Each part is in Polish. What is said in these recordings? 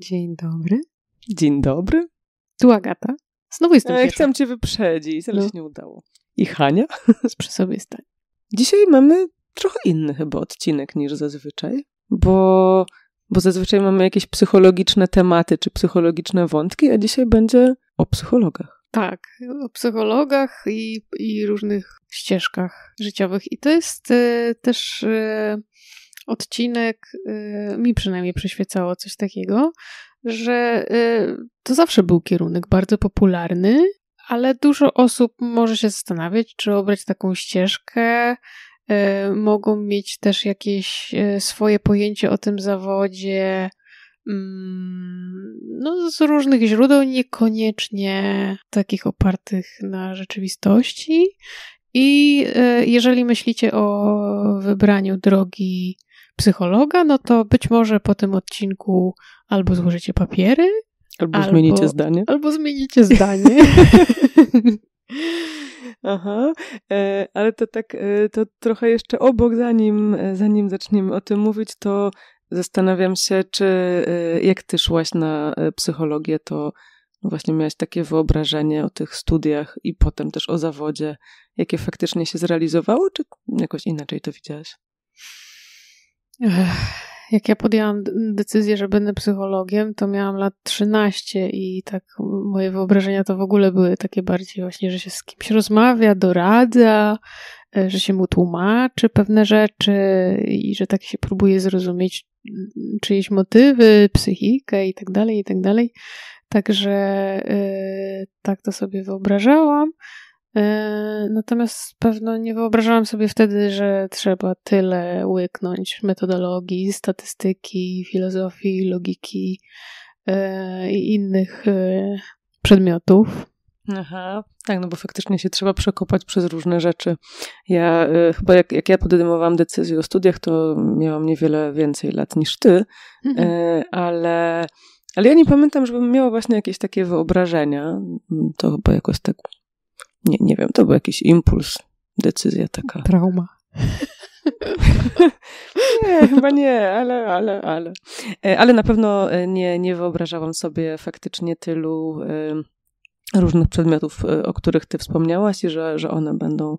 Dzień dobry. Dzień dobry. Tu Agata. Znowu jestem e, Chciałam cię wyprzedzić, ale no. się nie udało. I Hania. Przy sobie stań. Dzisiaj mamy trochę inny chyba odcinek niż zazwyczaj, bo, bo zazwyczaj mamy jakieś psychologiczne tematy czy psychologiczne wątki, a dzisiaj będzie o psychologach. Tak, o psychologach i, i różnych ścieżkach życiowych. I to jest y, też y, odcinek, y, mi przynajmniej przyświecało coś takiego, że to zawsze był kierunek bardzo popularny, ale dużo osób może się zastanawiać, czy obrać taką ścieżkę. Mogą mieć też jakieś swoje pojęcie o tym zawodzie, Mm, no, z różnych źródeł, niekoniecznie takich opartych na rzeczywistości. I e, jeżeli myślicie o wybraniu drogi psychologa, no to być może po tym odcinku albo złożycie papiery, albo, albo zmienicie zdanie. Albo zmienicie zdanie. Aha, e, ale to tak, e, to trochę jeszcze obok, zanim, zanim zaczniemy o tym mówić, to Zastanawiam się, czy y, jak ty szłaś na y, psychologię, to właśnie miałaś takie wyobrażenie o tych studiach i potem też o zawodzie, jakie faktycznie się zrealizowało, czy jakoś inaczej to widziałaś? Jak ja podjęłam decyzję, że będę psychologiem, to miałam lat 13 i tak moje wyobrażenia to w ogóle były takie bardziej właśnie, że się z kimś rozmawia, doradza, e, że się mu tłumaczy pewne rzeczy i że tak się próbuje zrozumieć, czyjeś motywy, psychikę i tak dalej, i tak dalej. Także y, tak to sobie wyobrażałam. Y, natomiast pewno nie wyobrażałam sobie wtedy, że trzeba tyle łyknąć metodologii, statystyki, filozofii, logiki y, i innych przedmiotów. Aha, tak, no bo faktycznie się trzeba przekopać przez różne rzeczy. Ja y, chyba jak, jak ja podejmowałam decyzję o studiach, to miałam niewiele więcej lat niż ty, mhm. y, ale, ale ja nie pamiętam, żebym miała właśnie jakieś takie wyobrażenia. Mm, to chyba jakoś tak, nie, nie wiem, to był jakiś impuls, decyzja taka. Trauma. nie, chyba nie, ale, ale, ale. E, ale na pewno e, nie, nie wyobrażałam sobie faktycznie tylu... Y, różnych przedmiotów, y, o których Ty wspomniałaś i że, że one będą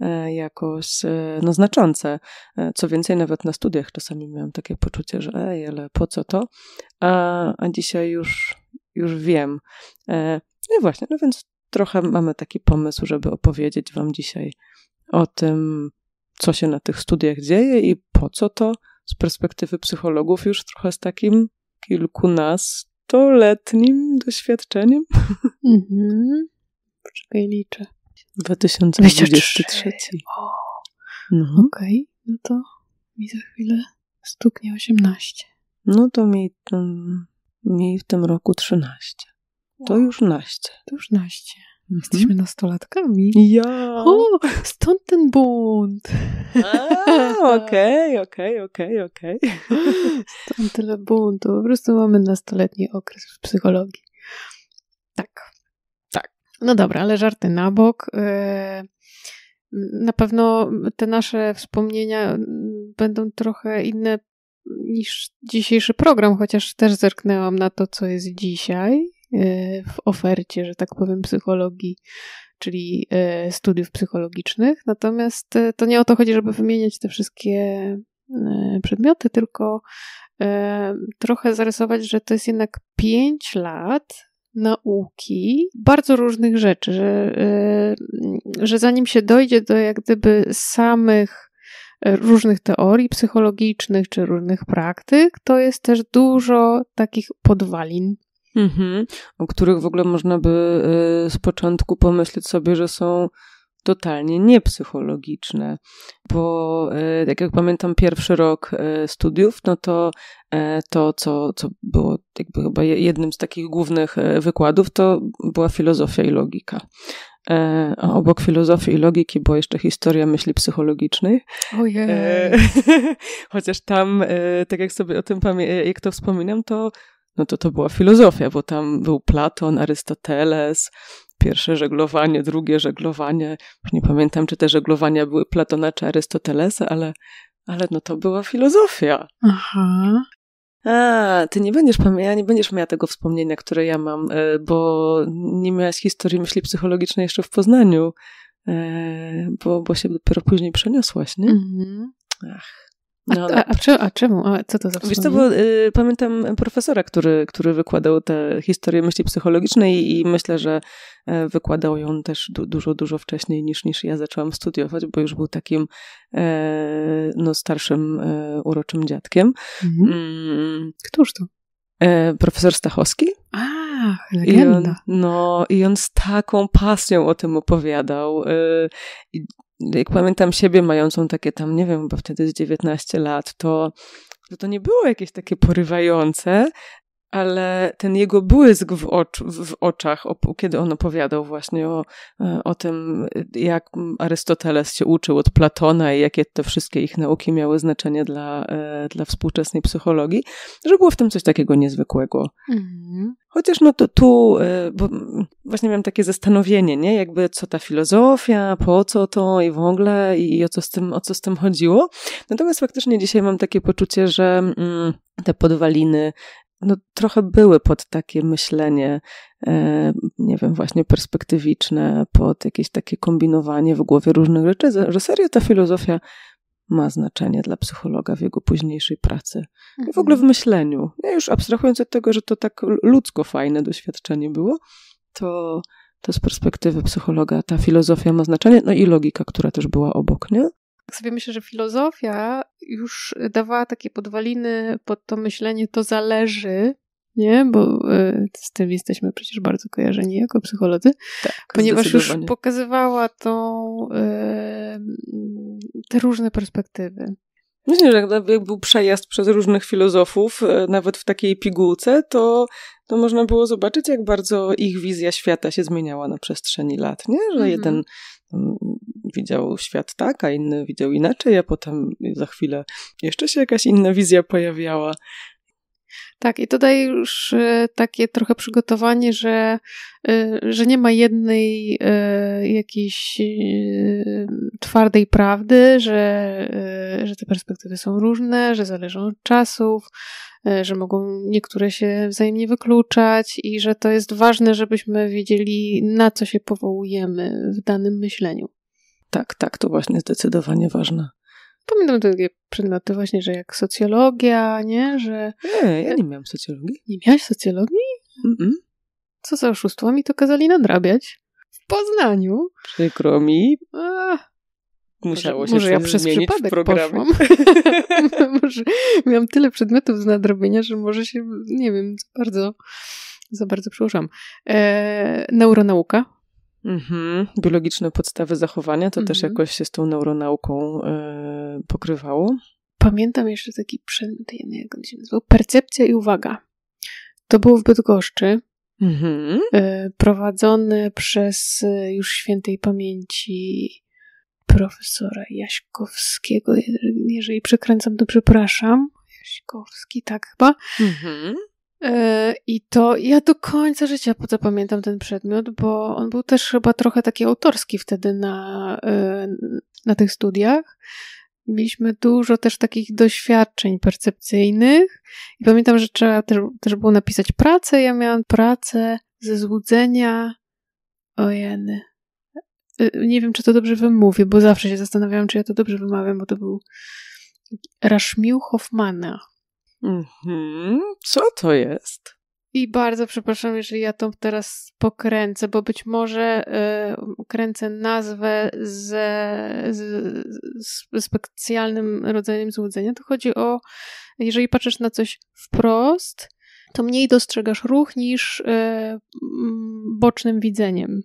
e, jakoś e, no, znaczące. E, co więcej, nawet na studiach czasami miałam takie poczucie, że ej, ale po co to? A, a dzisiaj już, już wiem. No i właśnie, no więc trochę mamy taki pomysł, żeby opowiedzieć Wam dzisiaj o tym, co się na tych studiach dzieje i po co to z perspektywy psychologów już trochę z takim kilkunastoletnim doświadczeniem. Mhm. Poczekaj, liczę. 2023. O, no. okej, okay. no to mi za chwilę stuknie 18. No to mi, um, mi w tym roku 13. To wow. już naście. To już naście. Mhm. Jesteśmy nastolatkami. Ja! O, stąd ten bunt. Okej, okej, okej, okej. Stąd tyle buntu. Po prostu mamy nastoletni okres w psychologii. Tak. No dobra, ale żarty na bok. Y, na pewno te nasze wspomnienia mm, będą trochę inne niż dzisiejszy program, chociaż też zerknęłam na to, co jest dzisiaj y, w ofercie, że tak powiem, psychologii, czyli y, studiów psychologicznych. Natomiast to nie o to chodzi, żeby wymieniać te wszystkie przedmioty, tylko trochę zarysować, że to jest jednak 5 lat nauki bardzo różnych rzeczy, że, y, że zanim się dojdzie do jak gdyby samych e, różnych teorii psychologicznych czy różnych praktyk, to jest też dużo takich podwalin. Mhm. O których w ogóle można by y, z początku pomyśleć sobie, że są totalnie niepsychologiczne, bo e, tak jak pamiętam pierwszy rok e, studiów, no to e, to, co, co było jakby chyba jednym z takich głównych wykładów, to była filozofia i logika. A obok filozofii i logiki była jeszcze historia myśli psychologicznej. Ojej. Chociaż tam, tak jak sobie o tym jak to wspominam, to no to to była filozofia, bo tam był Platon, Arystoteles, Pierwsze żeglowanie, drugie żeglowanie. Już nie pamiętam, czy te żeglowania były Platona czy Arystotelesa, ale, ale no to była filozofia. Aha. A, ty nie będziesz ja nie będziesz miała tego wspomnienia, które ja mam, e, bo nie miałaś historii myśli psychologicznej jeszcze w Poznaniu, e, bo, bo się dopiero później przeniosłaś, nie? Mhm. Ach. No, a, a, a, czemu? A co to za Wiesz to bo y, pamiętam profesora, który, który wykładał tę historię myśli psychologicznej i myślę, że e, wykładał ją też du dużo, dużo wcześniej niż, niż ja zaczęłam studiować, bo już był takim e, no, starszym, e, uroczym dziadkiem. Mhm. Mm. Któż to? E, profesor Stachowski. A, legenda. I on, no i on z taką pasją o tym opowiadał. Y, I jak pamiętam siebie mającą takie tam, nie wiem, bo wtedy z 19 lat, to, to to nie było jakieś takie porywające, ale ten jego błysk w, ocz, w oczach, kiedy on opowiadał właśnie o, e, o tym, jak Arystoteles się uczył od Platona i jakie te wszystkie ich nauki miały znaczenie dla, e, dla współczesnej psychologii, że było w tym coś takiego niezwykłego. Mhm. Chociaż no to tu, e, bo właśnie miałam takie zastanowienie, nie? Jakby co ta filozofia, po co to i w ogóle i, i o, co z tym, o co z tym chodziło. Natomiast faktycznie dzisiaj mam takie poczucie, że mm, te podwaliny no, trochę były pod takie myślenie, e, nie wiem, właśnie perspektywiczne, pod jakieś takie kombinowanie w głowie różnych rzeczy, że serio ta filozofia ma znaczenie dla psychologa w jego późniejszej pracy. I w ogóle w mhm. myśleniu. Ja już abstrahując od tego, że to tak ludzko fajne doświadczenie było, to, to z perspektywy psychologa ta filozofia ma znaczenie, no i logika, która też była obok, nie? Tak sobie myślę, że filozofia już dawała takie podwaliny pod to myślenie, to zależy, nie? Bo e, z tym jesteśmy przecież bardzo kojarzeni jako psycholodzy, tak, ponieważ już pokazywała tą, e, te różne perspektywy. Myślę, że jak był przejazd przez różnych filozofów, e, nawet w takiej pigułce, to to można było zobaczyć, jak bardzo ich wizja świata się zmieniała na przestrzeni lat, nie? Że mm-hmm. jeden mm, widział świat tak, a inny widział inaczej, a potem za chwilę jeszcze się jakaś inna wizja pojawiała. Tak, i to daje już e, takie trochę przygotowanie, że, e, że nie ma jednej e, jakiejś twardej prawdy, że, że te perspektywy są różne, że zależą od czasów, że mogą niektóre się wzajemnie wykluczać i że to jest ważne, żebyśmy wiedzieli, na co się powołujemy w danym myśleniu. Tak, tak, to właśnie zdecydowanie ważne. Pamiętam te takie przedmioty właśnie, że jak socjologia, nie? Że... Nie, ja nie miałam socjologii. Nie miałaś socjologii? Mm-mm. Co za oszustwo, mi to kazali nadrabiać. W Poznaniu. Przykro mi. A, Musiało może, się może ja przez przypadek poszłam. może miałam tyle przedmiotów z nadrobienia, że może się, nie wiem, bardzo, za bardzo przełożyłam. E, neuronauka Mhm. Biologiczne podstawy zachowania to mhm. też jakoś się z tą neuronauką e, pokrywało. Pamiętam jeszcze taki przedmiot, jak on się nazywał, percepcja i uwaga. To było w Bydgoszczy, mhm. E, prowadzone przez e, już świętej pamięci profesora Jaśkowskiego. Jeżeli przekręcam, to przepraszam. Jaśkowski, tak chyba. Mhm. E, I to ja do końca życia zapamiętam ten przedmiot, bo on był też chyba trochę taki autorski wtedy na, e, na tych studiach. Mieliśmy dużo też takich doświadczeń percepcyjnych i pamiętam, że trzeba też, też było napisać pracę. Ja miałam pracę ze złudzenia ojeny. E, nie wiem, czy to dobrze wymówię, bo zawsze się zastanawiałam, czy ja to dobrze wymawiam, bo to był Rashmiu Hoffmana Mhm, co to jest? I bardzo przepraszam, jeżeli ja to teraz pokręcę, bo być może y, kręcę nazwę z, z, z, specjalnym rodzajem złudzenia. To chodzi o, jeżeli patrzysz na coś wprost, to mniej dostrzegasz ruch niż y, mm, bocznym widzeniem.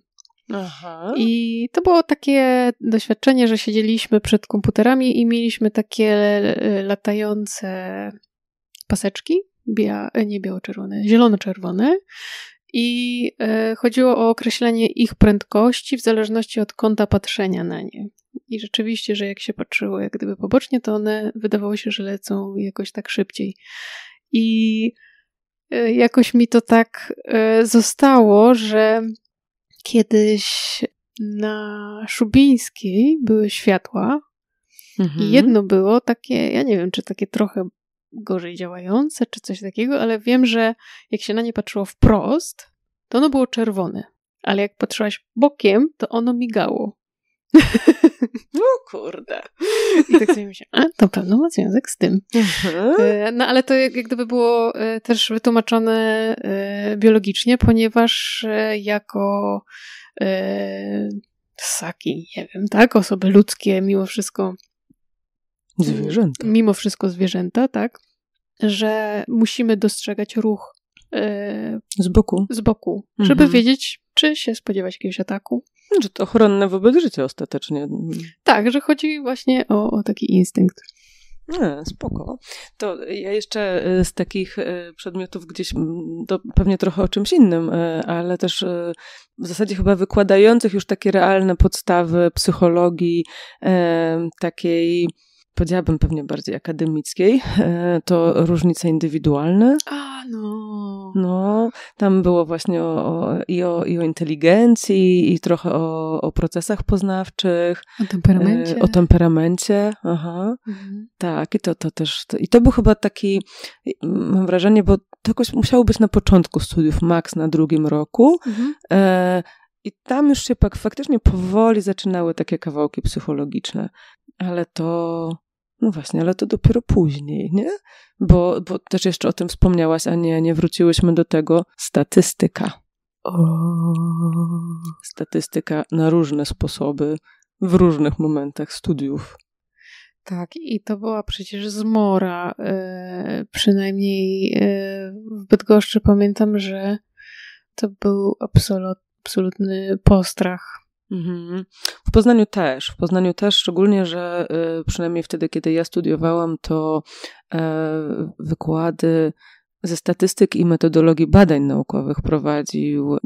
Aha. I to było takie doświadczenie, że siedzieliśmy przed komputerami i mieliśmy takie y, latające paseczki, bia, e, nie biało-czerwone, zielono-czerwone i e, chodziło o określenie ich prędkości w zależności od kąta patrzenia na nie. I rzeczywiście, że jak się patrzyło jak gdyby pobocznie, to one wydawało się, że lecą jakoś tak szybciej. I e, jakoś mi to tak zostało, że kiedyś na Szubińskiej były światła. Mhm. I jedno było takie, ja nie wiem, czy takie trochę gorzej działające czy coś takiego, ale wiem, że jak się na nie patrzyło wprost, to ono było czerwone. Ale jak patrzyłaś bokiem, to ono migało. No kurde. I tak sobie myślę, a to pewno ma związek z tym. Mhm. E, no ale to jak, jak gdyby było e, też wytłumaczone e, biologicznie, ponieważ jako ssaki, nie wiem, tak, osoby ludzkie mimo wszystko Zwierzęta. Mimo wszystko zwierzęta, tak? Że musimy dostrzegać ruch Yy, z boku. Z boku, mhm. żeby wiedzieć, czy się spodziewać jakiegoś ataku. Że znaczy, to ochronne wobec życia ostatecznie. Tak, że chodzi właśnie o, o taki instynkt. Nie, spoko. To ja jeszcze e, z takich e, przedmiotów gdzieś, to pewnie trochę o czymś innym, ale też w zasadzie chyba wykładających już takie realne podstawy psychologii, takiej powiedziałabym pewnie bardziej akademickiej, e, to różnice indywidualne. A, no. No, tam było właśnie o, o, i, o, i o inteligencji, i trochę o, o procesach poznawczych. O temperamencie. E, o temperamencie, aha. Mhm. Tak, i to, to też, to, i to był chyba taki, mam wrażenie, bo to jakoś musiało być na początku studiów, maks na drugim roku. Mhm. E, i tam już się faktycznie powoli zaczynały takie kawałki psychologiczne ale to. No właśnie, ale to dopiero później, nie? Bo, bo też jeszcze o tym wspomniałaś, a nie, nie wróciłyśmy do tego. Statystyka. O. Statystyka na różne sposoby, w różnych momentach studiów. Tak, i to była przecież zmora. E, przynajmniej e, w Bydgoszczy pamiętam, że to był absolut, absolutny postrach Mhm. W Poznaniu też. W Poznaniu też, szczególnie, że y, przynajmniej wtedy, kiedy ja studiowałam, to e, wykłady ze statystyk i metodologii badań naukowych prowadził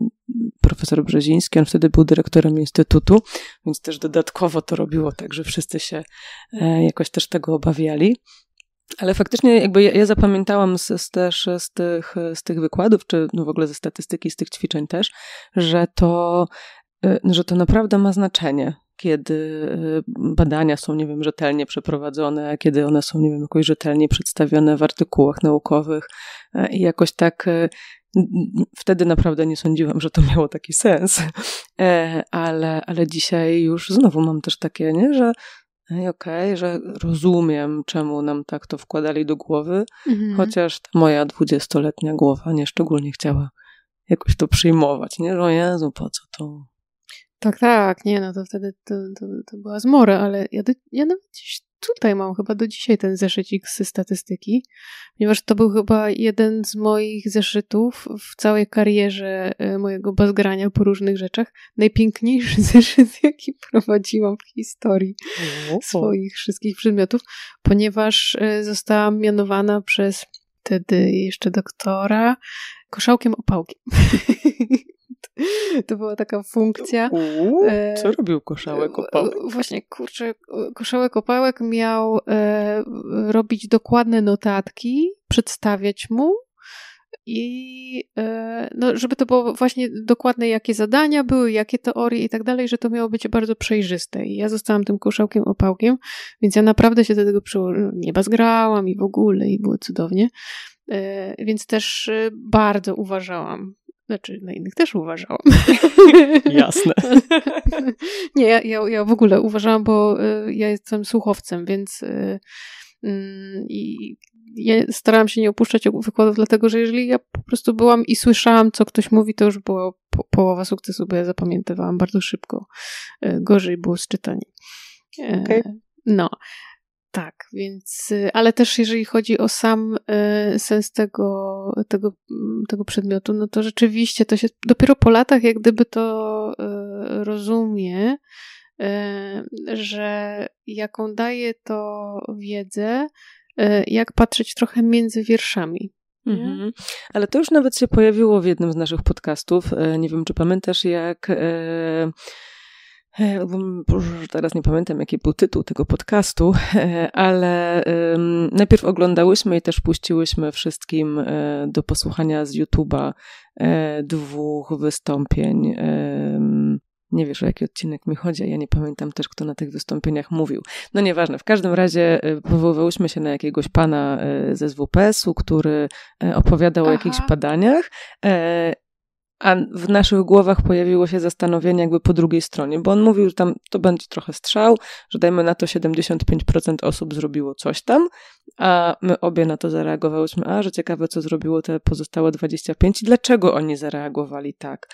profesor Brzeziński. On wtedy był dyrektorem instytutu, więc też dodatkowo to robiło tak, że wszyscy się e, jakoś też tego obawiali. Ale faktycznie jakby ja, ja zapamiętałam z, z też z tych, z tych wykładów, czy no w ogóle ze statystyki, z tych ćwiczeń też, że to Y, no, że to naprawdę ma znaczenie, kiedy y, badania są, nie wiem, rzetelnie przeprowadzone, kiedy one są, nie wiem, jakoś rzetelnie przedstawione w artykułach naukowych y, i jakoś tak wtedy naprawdę nie sądziłam, że to miało taki sens, e, ale, ale dzisiaj już znowu mam też takie, nie, że okej, okay, że rozumiem, czemu nam tak to wkładali do głowy, mhm. chociaż ta moja dwudziestoletnia głowa nie szczególnie chciała jakoś to przyjmować, nie, że o Jezu, po co to tak, tak, nie, no to wtedy to, to, to była zmora, ale ja, do, ja nawet gdzieś tutaj mam chyba do dzisiaj ten zeszycik z statystyki, ponieważ to był chyba jeden z moich zeszytów w całej karierze e, mojego bazgrania po różnych rzeczach. Najpiękniejszy zeszyt, jaki prowadziłam w historii mhm. swoich wszystkich przedmiotów, ponieważ e, zostałam mianowana przez wtedy jeszcze doktora koszałkiem opałki. To była taka funkcja. Uuu, e, co robił koszałek opałek? Właśnie, kurczę, e, koszałek opałek miał e, robić dokładne notatki, przedstawiać mu i no, żeby to było właśnie dokładne, jakie zadania były, jakie teorie i tak dalej, że to miało być bardzo przejrzyste. I ja zostałam tym koszałkiem opałkiem, więc ja naprawdę się do tego przyłożyłam. Nieba zgrałam i w ogóle, i było cudownie. Więc też bardzo uważałam znaczy, na innych też uważałam. Jasne. Nie, ja, ja, ja w ogóle uważałam, bo y, ja jestem słuchowcem, więc y, mm, i ja starałam się nie opuszczać wykładów, dlatego że jeżeli ja po prostu byłam i słyszałam, co ktoś mówi, to już była po, połowa sukcesu, bo ja zapamiętywałam bardzo szybko. Y, gorzej było z czytaniem. E, okay. No. Tak, więc, ale też jeżeli chodzi o sam sens tego tego, tego, przedmiotu, no to rzeczywiście to się dopiero po latach jak gdyby to e, rozumie, e, że jaką daje to wiedzę, e, jak patrzeć trochę między wierszami. Mhm. Ale to już nawet się pojawiło w jednym z naszych podcastów. Nie wiem, czy pamiętasz, jak Teraz nie pamiętam, jaki był tytuł tego podcastu, ale najpierw oglądałyśmy i też puściłyśmy wszystkim e, do posłuchania z YouTube'a e, dwóch wystąpień nie wiesz, o jaki odcinek mi chodzi, ja nie pamiętam też, kto na tych wystąpieniach mówił. No nieważne, w każdym razie e, powoływałyśmy się na jakiegoś pana ze ZWPS-u, który opowiadał Aha. o jakichś badaniach a w naszych głowach pojawiło się zastanowienie jakby po drugiej stronie, bo on mówił, że tam to będzie trochę strzał, że dajmy na to 75% osób zrobiło coś tam, a my obie na to zareagowałyśmy, a że ciekawe co zrobiło te pozostałe 25 i dlaczego oni zareagowali tak.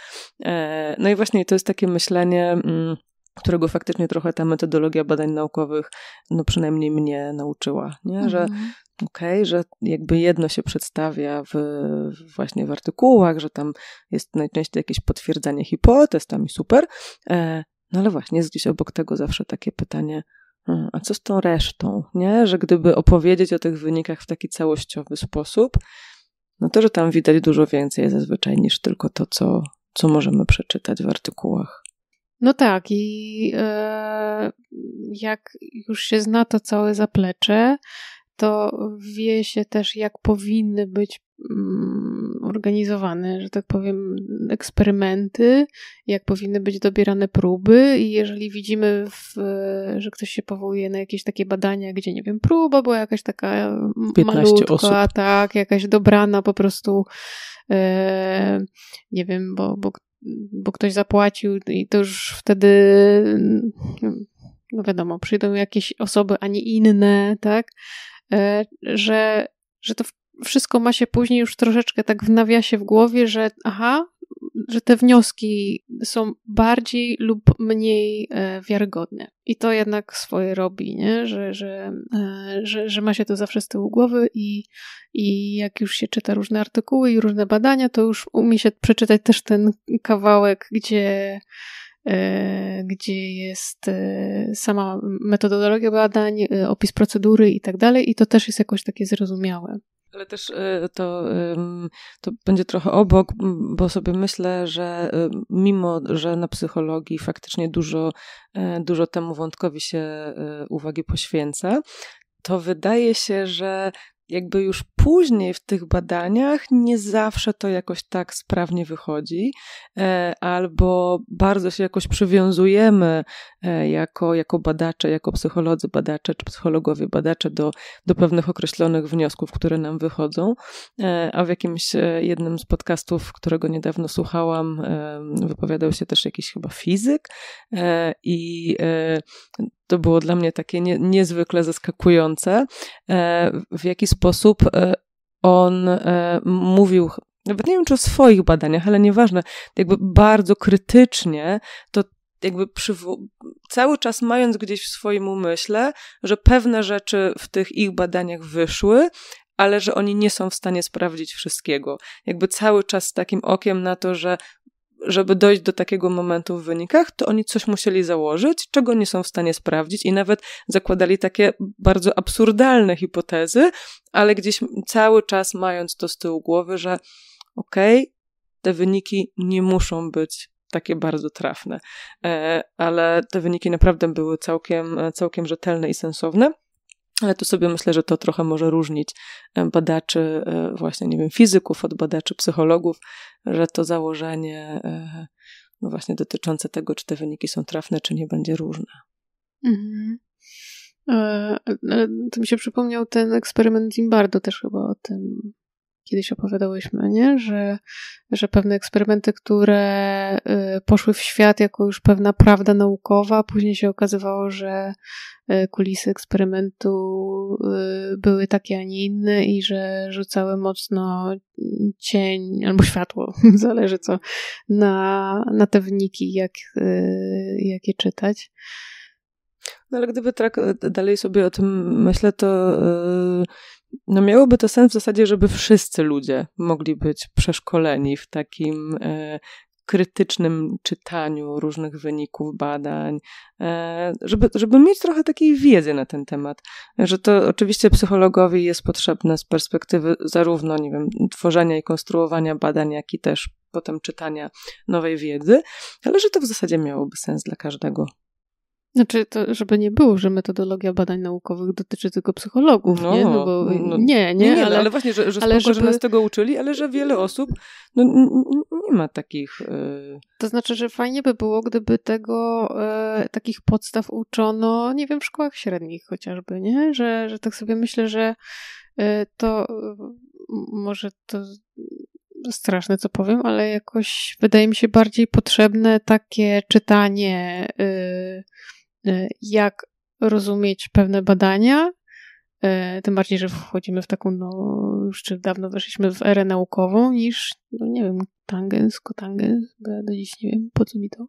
E, no i właśnie to jest takie myślenie... Mm, którego faktycznie trochę ta metodologia badań naukowych, no przynajmniej mnie nauczyła, nie? że mhm. okej, okay, że jakby jedno się przedstawia w, właśnie w artykułach, że tam jest najczęściej jakieś potwierdzanie hipotez, tam i super, e, no ale właśnie jest gdzieś obok tego zawsze takie pytanie, hmm, a co z tą resztą, nie? Że gdyby opowiedzieć o tych wynikach w taki całościowy sposób, no to, że tam widać dużo więcej zazwyczaj niż tylko to, co, co możemy przeczytać w artykułach. No tak, i e, jak już się zna to całe zaplecze, to wie się też, jak powinny być mm, organizowane, że tak powiem, eksperymenty, jak powinny być dobierane próby i jeżeli widzimy, w, że ktoś się powołuje na jakieś takie badania, gdzie, nie wiem, próba była jakaś taka mm, malutka, osób. tak, jakaś dobrana po prostu, e, nie wiem, bo, bo bo ktoś zapłacił i to już wtedy, no wiadomo, przyjdą jakieś osoby, a nie inne, tak? E, że, że to wszystko ma się później już troszeczkę tak w nawiasie w głowie, że aha, że te wnioski są bardziej lub mniej e, wiarygodne. I to jednak swoje robi, nie? Że, że, e, że, że ma się to zawsze z tyłu głowy i, i jak już się czyta różne artykuły i różne badania, to już umie się przeczytać też ten kawałek, gdzie e, gdzie jest sama metodologia badań, opis procedury i tak dalej, i to też jest jakoś takie zrozumiałe. Ale też y, to, to będzie trochę obok, bo sobie myślę, że y, mimo, że na psychologii faktycznie dużo, y, dużo temu wątkowi się uwagi poświęca, to wydaje się, że jakby już później w tych badaniach nie zawsze to jakoś tak sprawnie wychodzi, e, albo bardzo się jakoś przywiązujemy e, jako, jako badacze, jako psycholodzy badacze czy psychologowie badacze do, do pewnych określonych wniosków, które nam wychodzą. E, a w jakimś jednym z podcastów, którego niedawno słuchałam, wypowiadał się też jakiś chyba fizyk i to było dla mnie takie nie, niezwykle zaskakujące, e, w jaki sposób e, on e, mówił nawet nie wiem czy o swoich badaniach, ale nieważne, jakby bardzo krytycznie, to jakby przywo- cały czas mając gdzieś w swoim umyśle, że pewne rzeczy w tych ich badaniach wyszły, ale że oni nie są w stanie sprawdzić wszystkiego. Jakby cały czas z takim okiem na to, że żeby dojść do takiego momentu w wynikach, to oni coś musieli założyć, czego nie są w stanie sprawdzić i nawet zakładali takie bardzo absurdalne hipotezy, ale gdzieś cały czas mając to z tyłu głowy, że okej, okay, te wyniki nie muszą być takie bardzo trafne, e, ale te wyniki naprawdę były całkiem, e, całkiem rzetelne i sensowne. Ale tu sobie myślę, że to trochę może różnić e, badaczy, e, właśnie, nie wiem, fizyków od badaczy psychologów, że to założenie e, no właśnie dotyczące tego, czy te wyniki są trafne, czy nie, będzie różne. Mhm. to mi się przypomniał ten eksperyment Zimbardo też chyba o tym kiedyś opowiadałyśmy, nie? Że, że pewne eksperymenty, które y, poszły w świat jako już pewna prawda naukowa, później się okazywało, że y, kulisy eksperymentu y, były takie, a nie inne i że rzucały mocno cień albo światło, zależy co, na, na te wyniki, jak, jak je czytać. No ale gdyby tak dalej sobie o tym myślę, to no miałoby to sens w zasadzie, żeby wszyscy ludzie mogli być przeszkoleni w takim e, krytycznym czytaniu różnych wyników badań, e, żeby, żeby mieć trochę takiej wiedzy na ten temat, że to oczywiście psychologowi jest potrzebne z perspektywy zarówno, nie wiem, tworzenia i konstruowania badań, jak i też potem czytania nowej wiedzy, ale że to w zasadzie miałoby sens dla każdego. Znaczy, to, żeby nie było, że metodologia badań naukowych dotyczy tylko psychologów, no, nie? No bo, no, no. nie, nie, nie, nie ale, ale, właśnie, że, że, ale spoko, żeby... że nas tego uczyli, ale że wiele osób no, nie ma takich... E, to znaczy, że fajnie by było, gdyby tego, e, takich podstaw uczono, nie wiem, w szkołach średnich chociażby, nie? Że, że tak sobie myślę, że e, to może to straszne, co powiem, ale jakoś wydaje mi się bardziej potrzebne takie czytanie. Yy, Y, jak rozumieć pewne badania, y, tym bardziej, że wchodzimy w taką, no, już czy dawno weszliśmy w erę naukową, niż, no nie wiem, tangens, kotangens, bo ja do dziś nie wiem, po co mi to.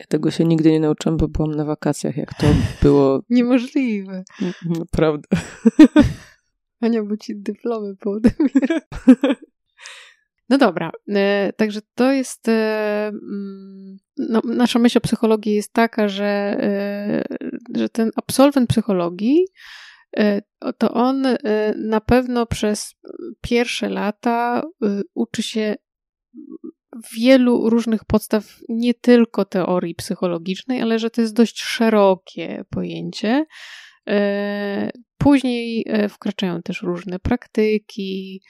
Ja tego się nigdy nie nauczyłam, bo byłam na wakacjach, jak to było... Niemożliwe. Naprawdę. Ania, bo ci dyplomy poodbiera. No dobra, y, także to jest. Y, mm, no, nasza myśl o psychologii jest taka, że, y, że ten absolwent psychologii to on na pewno przez pierwsze lata uczy się wielu różnych podstaw, nie tylko teorii psychologicznej, ale że to jest dość szerokie pojęcie E, później e, wkraczają też różne praktyki.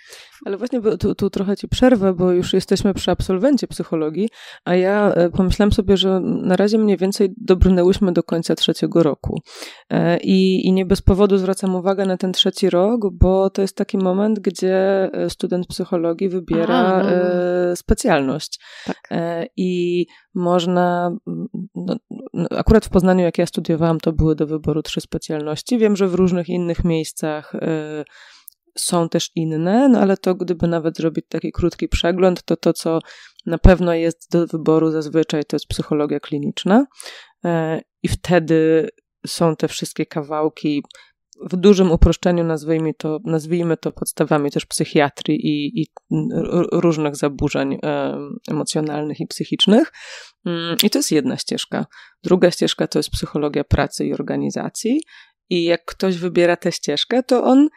Ale właśnie tu, tu, trochę ci przerwę, bo już jesteśmy przy absolwencie psychologii, a ja e, pomyślałam sobie, że na razie mniej więcej dobrnęłyśmy do końca trzeciego roku. I, I nie bez powodu zwracam uwagę na ten trzeci rok, bo to jest taki moment, gdzie student psychologii wybiera Aha, no. no. specjalność. Tak. I można, no, no, akurat w Poznaniu, jak ja studiowałam, to były do wyboru trzy specjalności. Wiem, że w różnych innych miejscach e, są też inne, no ale to gdyby nawet zrobić taki krótki przegląd, to to, co na pewno jest do wyboru zazwyczaj, to jest psychologia kliniczna. E, I wtedy są te wszystkie kawałki w dużym uproszczeniu nazwijmy to, nazwijmy to podstawami też psychiatrii i, i różnych zaburzeń emocjonalnych i psychicznych. Mm, I to jest jedna ścieżka. Druga ścieżka to jest psychologia pracy i organizacji. I jak ktoś wybiera tę ścieżkę, to on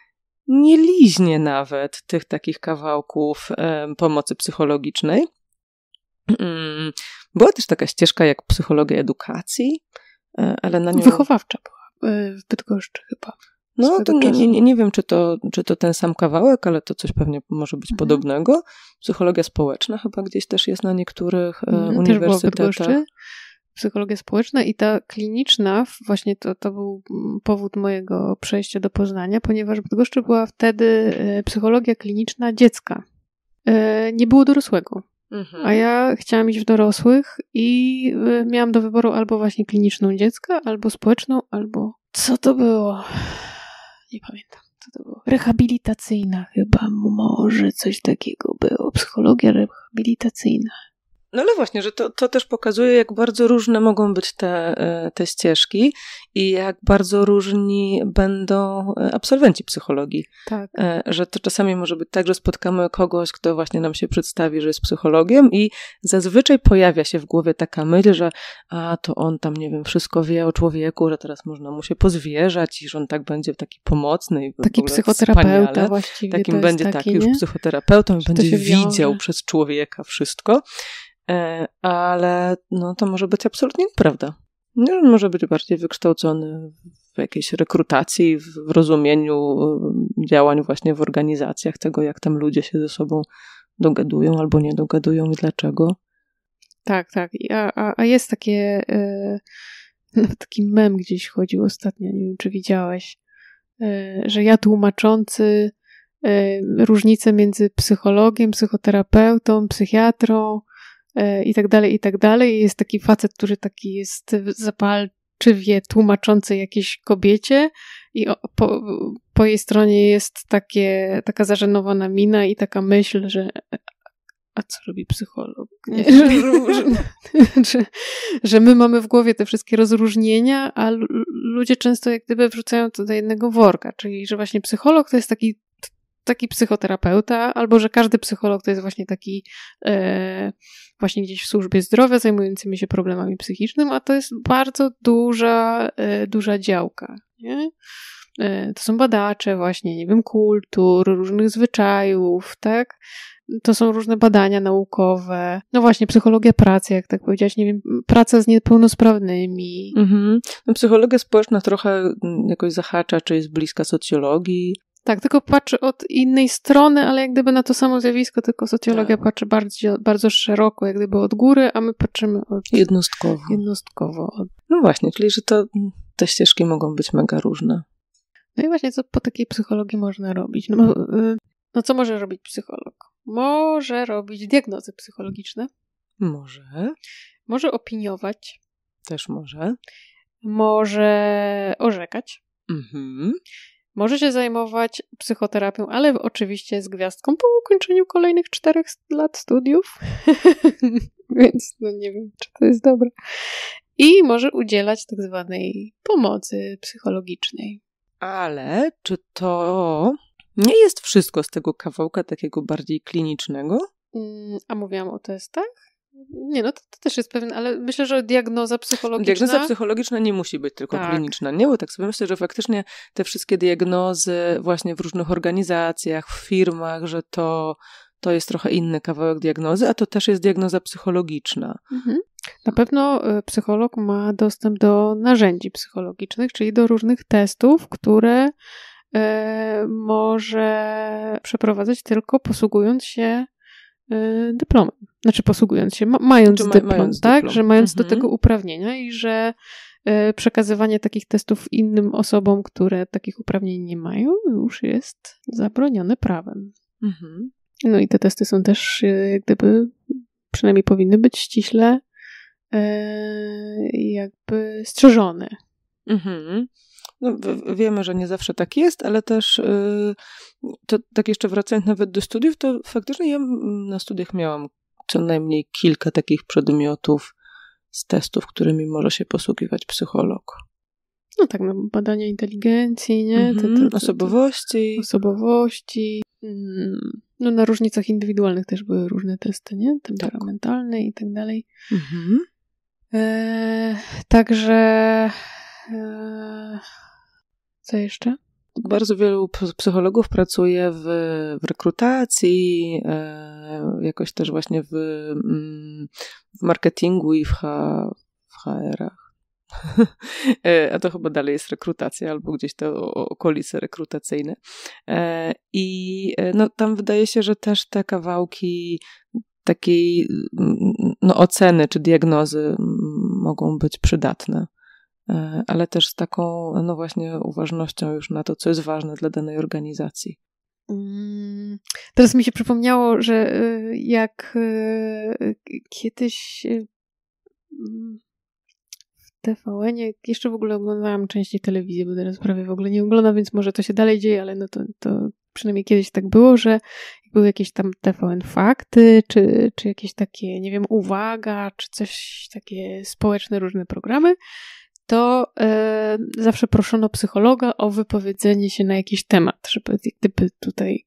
nie liźnie nawet tych takich kawałków pomocy psychologicznej. Mm, była też taka ścieżka jak psychologia edukacji, e, ale na nią. Wychowawcza była. E, w Bydgoszczy chyba. No to nie, nie, nie, wiem, czy to, czy to ten sam kawałek, ale to coś pewnie może być mhm. podobnego. Psychologia społeczna chyba gdzieś też jest na niektórych e, mhm, uniwersytetach. Też psychologia społeczna i ta kliniczna, właśnie to, to był mm, powód mojego przejścia do Poznania, ponieważ w Bydgoszczy była wtedy e, psychologia kliniczna dziecka. Nie było dorosłego. Mhm. A ja chciałam iść w dorosłych i y, miałam do wyboru albo właśnie kliniczną dziecka, albo społeczną, albo. Co to było? Nie pamiętam, co to było. Rehabilitacyjna chyba, może coś takiego było. Psychologia rehabilitacyjna. No ale właśnie, że to, to też pokazuje, jak bardzo różne mogą być te, e, te ścieżki i jak bardzo różni będą e, absolwenci psychologii. Tak. E, że to czasami może być tak, że spotkamy kogoś, kto właśnie nam się przedstawi, że jest psychologiem i zazwyczaj pojawia się w głowie taka myśl, że a to on tam, nie wiem, wszystko wie o człowieku, że teraz można mu się pozwierzać i że on tak będzie taki pomocny. I taki psychoterapeuta właściwie. Takim będzie taki, taki już psychoterapeutą, będzie widział przez człowieka wszystko. E, ale no, to może być absolutnie nieprawda. No, może być bardziej wykształcony w jakiejś rekrutacji, w rozumieniu y, działań właśnie w organizacjach, tego jak tam ludzie się ze sobą dogadują albo nie dogadują i dlaczego. Tak, tak. A, a, a jest takie, yy, taki mem gdzieś chodził ostatnio, nie wiem czy widziałeś, yy, że ja tłumaczący yy, różnicę między psychologiem, psychoterapeutą, psychiatrą, E, i tak dalej, i tak dalej. Jest taki facet, który taki jest zapalczywie tłumaczący jakiejś kobiecie i po, po jej stronie jest takie, taka zażenowana mina i taka myśl, że a co robi psycholog? Że, że, że, że, my mamy w głowie te wszystkie rozróżnienia, a ludzie często jak gdyby wrzucają to do jednego worka, czyli że właśnie psycholog to jest taki taki psychoterapeuta, albo że każdy psycholog to jest właśnie taki e, właśnie gdzieś w służbie zdrowia zajmującymi się problemami psychicznymi, a to jest bardzo duża, e, duża działka. Nie? E, to są badacze właśnie, nie wiem, kultur, różnych zwyczajów, tak? To są różne badania naukowe. No właśnie, psychologia pracy, jak tak powiedziałaś, nie wiem, praca z niepełnosprawnymi. Mhm. No, psychologia społeczna trochę mm, jakoś zahacza, czy jest bliska socjologii, tak, tylko patrzy od innej strony, ale jak gdyby na to samo zjawisko, tylko socjologia tak. patrzy bardzo, bardzo szeroko, jak gdyby od góry, a my patrzymy od... Jednostkowo. Jednostkowo. No właśnie, czyli że to, te ścieżki mogą być mega różne. No i właśnie, co po takiej psychologii można robić? No, y, no co może robić psycholog? Może robić diagnozy psychologiczne. Może. Może opiniować. Też może. Może orzekać. Mhm może się zajmować psychoterapią, ale oczywiście z gwiazdką po ukończeniu kolejnych czterech lat studiów. Więc no nie wiem, czy to jest dobre. I może udzielać tak zwanej pomocy psychologicznej. Ale czy to nie jest wszystko z tego kawałka takiego bardziej klinicznego? Mm, a mówiłam o testach? Nie, no to, to, też jest pewne, ale myślę, że diagnoza psychologiczna. Diagnoza psychologiczna nie musi być tylko tak. kliniczna, nie? Bo tak sobie myślę, że faktycznie te wszystkie diagnozy właśnie w różnych organizacjach, w firmach, że to, to jest trochę inny kawałek diagnozy, a to też jest diagnoza psychologiczna. Mhm. Na pewno e, psycholog ma dostęp do narzędzi psychologicznych, czyli do różnych testów, które e, może przeprowadzać tylko posługując się e, dyplomem. Znaczy posługując się, ma, mając, znaczy, dyplom, mając tak? Dyplom. Że mając mhm. do tego uprawnienia i że e, przekazywanie takich testów innym osobom, które takich uprawnień nie mają, już jest zabronione prawem. Mhm. No i te testy są też e, jak gdyby, przynajmniej powinny być ściśle e, jakby strzeżone. Mhm. No, wiemy, że nie zawsze tak jest, ale też to, tak jeszcze wracając nawet do studiów, to faktycznie ja na studiach miałam co najmniej kilka takich przedmiotów z testów, którymi może się posługiwać psycholog. No tak, no, badania inteligencji, nie? te, te, mhm, te, osobowości. Osobowości. Mm, no na różnicach indywidualnych też były różne testy, nie? Tak. Temperamentalne tak. i tak dalej. Mhm. E, także e, co jeszcze? Bardzo wielu psychologów pracuje w, w rekrutacji, e, jakoś też właśnie w, mm, w marketingu i w, H, w HR-ach. E, a to chyba dalej jest rekrutacja, albo gdzieś te okolice rekrutacyjne. E, I no, tam wydaje się, że też te kawałki takiej mm, no, oceny czy diagnozy mogą być przydatne. E, ale też z taką, no właśnie, uważnością już na to, co jest ważne dla danej organizacji. Mm, teraz mi się przypomniało, że e, jak e, kiedyś mm, w tvn jeszcze w ogóle oglądałam częściej telewizję, bo teraz prawie w ogóle nie oglądam, więc może to się dalej dzieje, ale no to, to przynajmniej kiedyś tak było, że były jakieś tam TVN fakty, czy, czy jakieś takie, nie wiem, uwaga, czy coś takie społeczne, różne programy to e, zawsze proszono psychologa o wypowiedzenie się na jakiś temat, żeby gdyby tutaj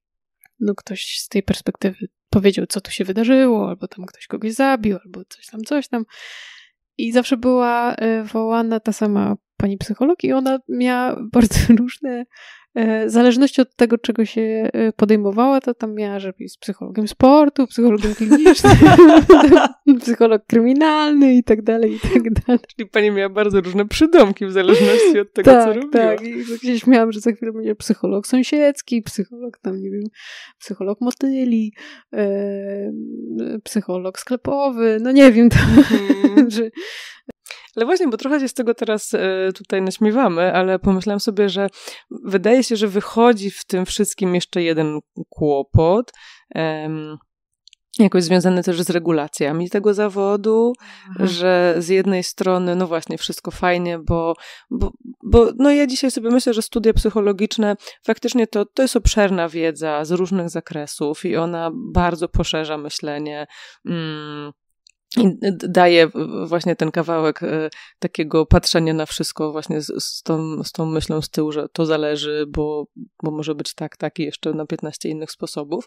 no, ktoś z tej perspektywy powiedział, co tu się wydarzyło, albo tam ktoś kogoś zabił, albo coś tam, coś tam. I zawsze była e, wołana ta sama pani psycholog i ona miała bardzo różne E, w zależności od tego, czego się e, podejmowała, to tam miała, że jest psychologiem sportu, psychologiem klinicznym, psycholog kryminalny i tak dalej, i tak dalej. Czyli pani miała bardzo różne przydomki w zależności od tego, tak, co robiła. Tak, i gdzieś miałam, że za chwilę będzie psycholog sąsiedzki, psycholog tam, nie wiem, psycholog motyli, e, psycholog sklepowy, no nie wiem, tam, mhm. że ale właśnie, bo trochę się z tego teraz e, tutaj naśmiewamy, ale pomyślałam sobie, że wydaje się, że wychodzi w tym wszystkim jeszcze jeden kłopot. Um, jakoś związane też z regulacjami tego zawodu, mhm. że z jednej strony, no właśnie, wszystko fajnie, bo, bo, bo no ja dzisiaj sobie myślę, że studia psychologiczne faktycznie to, to jest obszerna wiedza z różnych zakresów i ona bardzo poszerza myślenie. Mm i daje właśnie ten kawałek e, takiego patrzenia na wszystko właśnie z, z, tą, z tą myślą z tyłu, że to zależy, bo, bo może być tak, tak i jeszcze na 15 innych sposobów.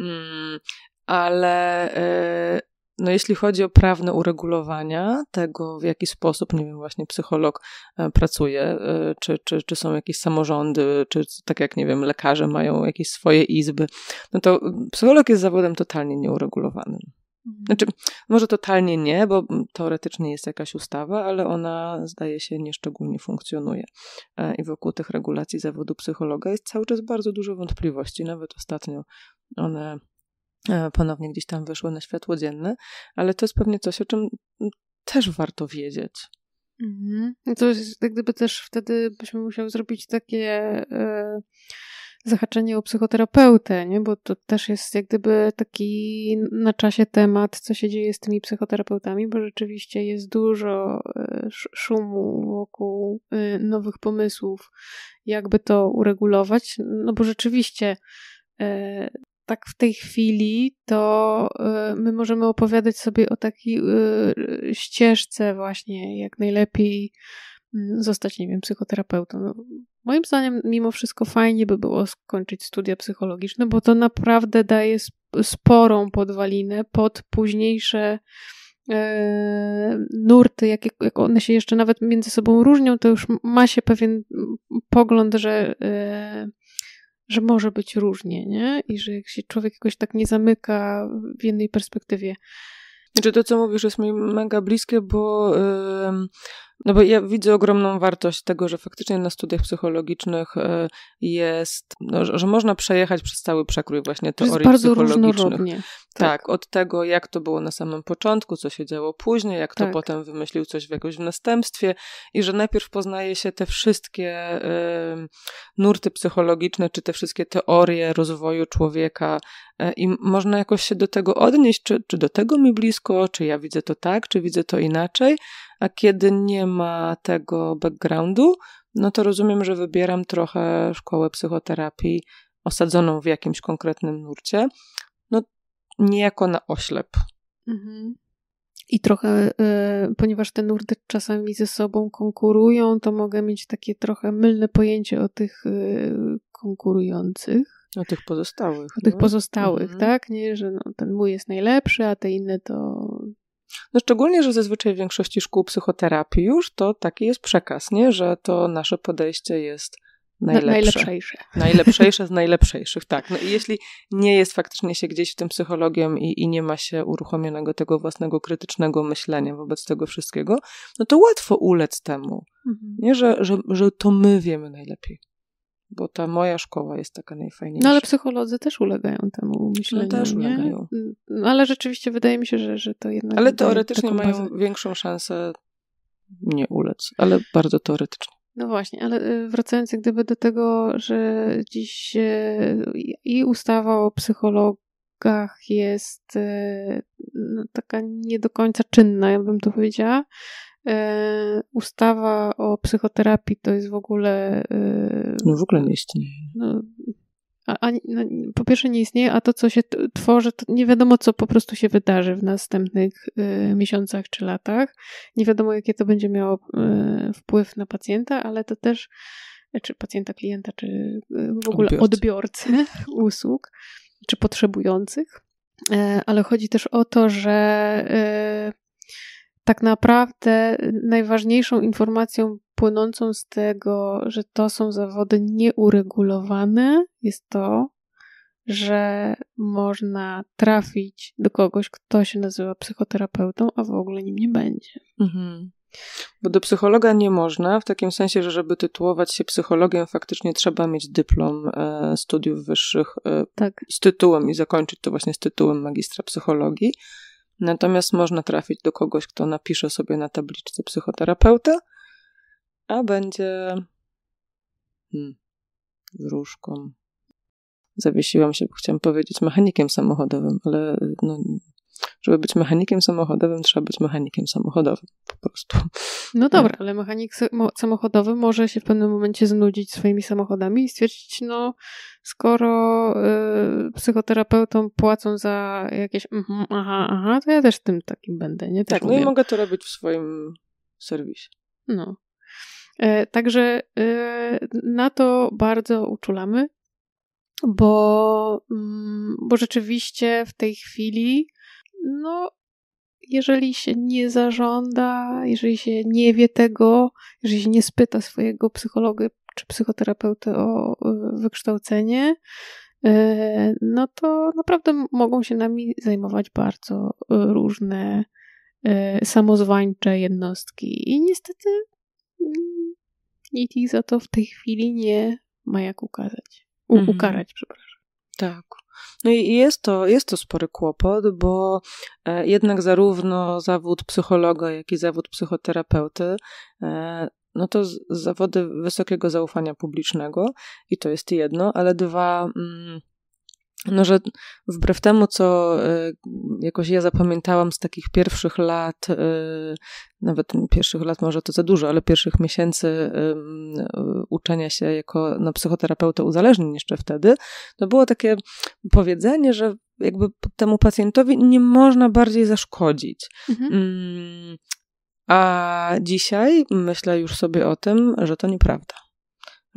Mm, ale e, no jeśli chodzi o prawne uregulowania tego, w jaki sposób, nie wiem, właśnie psycholog e, pracuje, czy, czy, czy są jakieś samorządy, czy tak jak, nie wiem, lekarze mają jakieś swoje izby, no to psycholog jest zawodem totalnie nieuregulowanym. Mhm. Znaczy, może totalnie nie, bo teoretycznie jest jakaś ustawa, ale ona zdaje się nieszczególnie funkcjonuje. E, I wokół tych regulacji zawodu psychologa jest cały czas bardzo dużo wątpliwości. Nawet ostatnio one e, ponownie gdzieś tam wyszły na światło dzienne, ale to jest pewnie coś, o czym też warto wiedzieć. Mhm. No to jest, gdyby też wtedy byśmy musieli zrobić takie. Yy zahaczenie o psychoterapeutę, nie? bo to też jest jak gdyby taki na czasie temat, co się dzieje z tymi psychoterapeutami, bo rzeczywiście jest dużo e, szumu wokół e, nowych pomysłów, jakby to uregulować, no bo rzeczywiście e, tak w tej chwili to my możemy opowiadać sobie o takiej ścieżce właśnie, jak najlepiej mm, zostać, nie wiem, psychoterapeutą. No, Moim zdaniem, mimo wszystko, fajnie by było skończyć studia psychologiczne, bo to naprawdę daje sporą podwalinę pod późniejsze e, nurty, jak, jak one się jeszcze nawet między sobą różnią, to już ma się pewien pogląd, że, e, że może być różnie, nie? I że jak się człowiek jakoś tak nie zamyka w jednej perspektywie. Czy znaczy to, co mówisz, jest mi mega bliskie, bo no bo ja widzę ogromną wartość tego, że faktycznie na studiach psychologicznych e, jest, no, że można przejechać przez cały przekrój właśnie teorii jest bardzo psychologicznych. Tak. tak, od tego, jak to było na samym początku, co się działo później, jak tak. to potem wymyślił coś w jakoś w następstwie i że najpierw poznaje się te wszystkie y, nurty psychologiczne, czy te wszystkie teorie rozwoju człowieka y, i można jakoś się do tego odnieść, czy, czy do tego mi blisko, czy ja widzę to tak, czy widzę to inaczej, a kiedy nie ma tego backgroundu, no to rozumiem, że wybieram trochę szkołę psychoterapii osadzoną w jakimś konkretnym nurcie, no niejako na oślep. Mhm. I trochę, y, ponieważ te nurty czasami ze sobą konkurują, to mogę mieć takie trochę mylne pojęcie o tych y, konkurujących. O tych pozostałych. O no? tych pozostałych, mhm. tak? Nie, że no, ten mój jest najlepszy, a te inne to no szczególnie, że zazwyczaj w większości szkół psychoterapii już to taki jest przekaz, nie? że to nasze podejście jest najlepsze. Najlepszejsze. Najlepszejsze z najlepszejszych, tak. No i jeśli nie jest faktycznie się gdzieś w tym psychologiem i, i nie ma się uruchomionego tego własnego krytycznego myślenia wobec tego wszystkiego, no to łatwo ulec temu, mhm. nie? Że, że, że to my wiemy najlepiej bo ta moja szkoła jest taka najfajniejsza. No ale psycholodzy też ulegają temu myśleniu, no, też nie? ulegają. No, ale rzeczywiście wydaje mi się, że, że to jednak... Ale teoretycznie mają bazę. większą szansę nie ulec, ale bardzo teoretycznie. No właśnie, ale y, wracając jak gdyby do tego, że dziś y, i ustawa o psychologach jest y, no, taka nie do końca czynna, ja bym to powiedziała, E, ustawa o psychoterapii to jest w ogóle. E, no w ogóle nie istnieje. No, a, a, no, po pierwsze nie istnieje, a to, co się tworzy, to nie wiadomo, co po prostu się wydarzy w następnych y, miesiącach czy latach. Nie wiadomo, jakie to będzie miało y, wpływ na pacjenta, ale to też, czy pacjenta, klienta, czy y, w ogóle odbiorcy, odbiorcy usług, czy potrzebujących. Ale chodzi też o to, że tak naprawdę y, najważniejszą informacją płynącą z tego, że to są zawody nieuregulowane, jest to, że można trafić do kogoś, kto się nazywa psychoterapeutą, a w ogóle nim nie będzie. Mhm. Bo do psychologa nie można, w takim sensie, że żeby tytułować się psychologiem, faktycznie trzeba mieć dyplom e, studiów wyższych e, tak. z tytułem i zakończyć to właśnie z tytułem magistra psychologii. Natomiast można trafić do kogoś, kto napisze sobie na tabliczce psychoterapeuta, a będzie hmm, z Zawiesiłam się, bo chciałam powiedzieć mechanikiem samochodowym, ale no, żeby być mechanikiem samochodowym, trzeba być mechanikiem samochodowym po prostu. No dobra, ale mechanik samochodowy może się w pewnym momencie znudzić swoimi samochodami i stwierdzić, no skoro y, psychoterapeutom płacą za jakieś mhm, aha, aha, to ja też tym takim będę, nie? Też tak, umiem. no i mogę to robić w swoim serwisie. No. E, także e, na to bardzo uczulamy, bo, mm, bo rzeczywiście w tej chwili no, jeżeli się nie zażąda, jeżeli się nie wie tego, jeżeli się nie spyta swojego psychologa czy psychoterapeuty o e, wykształcenie, e, no to naprawdę mogą się nami zajmować bardzo e, różne samozwańcze jednostki. I niestety mm, nikt ich za to w tej chwili nie ma jak ukazać. U, mhm. ukarać, przepraszam. Tak. No i jest to, jest to spory kłopot, bo e, jednak zarówno zawód psychologa, jak i zawód psychoterapeuty e, no to zawody wysokiego zaufania publicznego i to jest jedno, ale dwa, mm, no, że wbrew temu, co y, jakoś ja zapamiętałam z takich pierwszych lat, y, nawet pierwszych lat może to za dużo, ale pierwszych miesięcy y, uczenia się jako no, psychoterapeuta uzależnień jeszcze wtedy, to było takie powiedzenie, że jakby temu pacjentowi nie można bardziej zaszkodzić. Mhm. Mm, a dzisiaj myślę już sobie o tym, że to nieprawda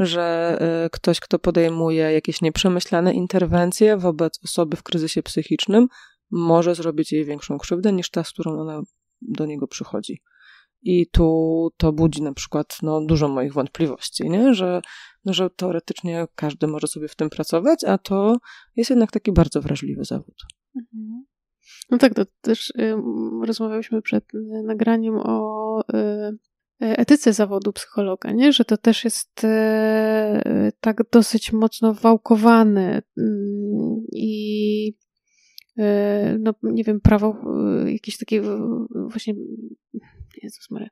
że y, ktoś, kto podejmuje jakieś nieprzemyślane interwencje wobec osoby w kryzysie psychicznym, może zrobić jej większą krzywdę niż ta, z którą ona do niego przychodzi. I tu to budzi na przykład no, dużo moich wątpliwości, nie? Że, no, że teoretycznie każdy może sobie w tym pracować, a to jest jednak taki bardzo wrażliwy zawód. Mhm. No tak, to też y, rozmawialiśmy przed y, nagraniem o y, E, etyce zawodu psychologa, nie? że to też jest e, tak dosyć mocno wałkowane mm, i e, no nie wiem, prawo jakieś takie właśnie Jezus Maria,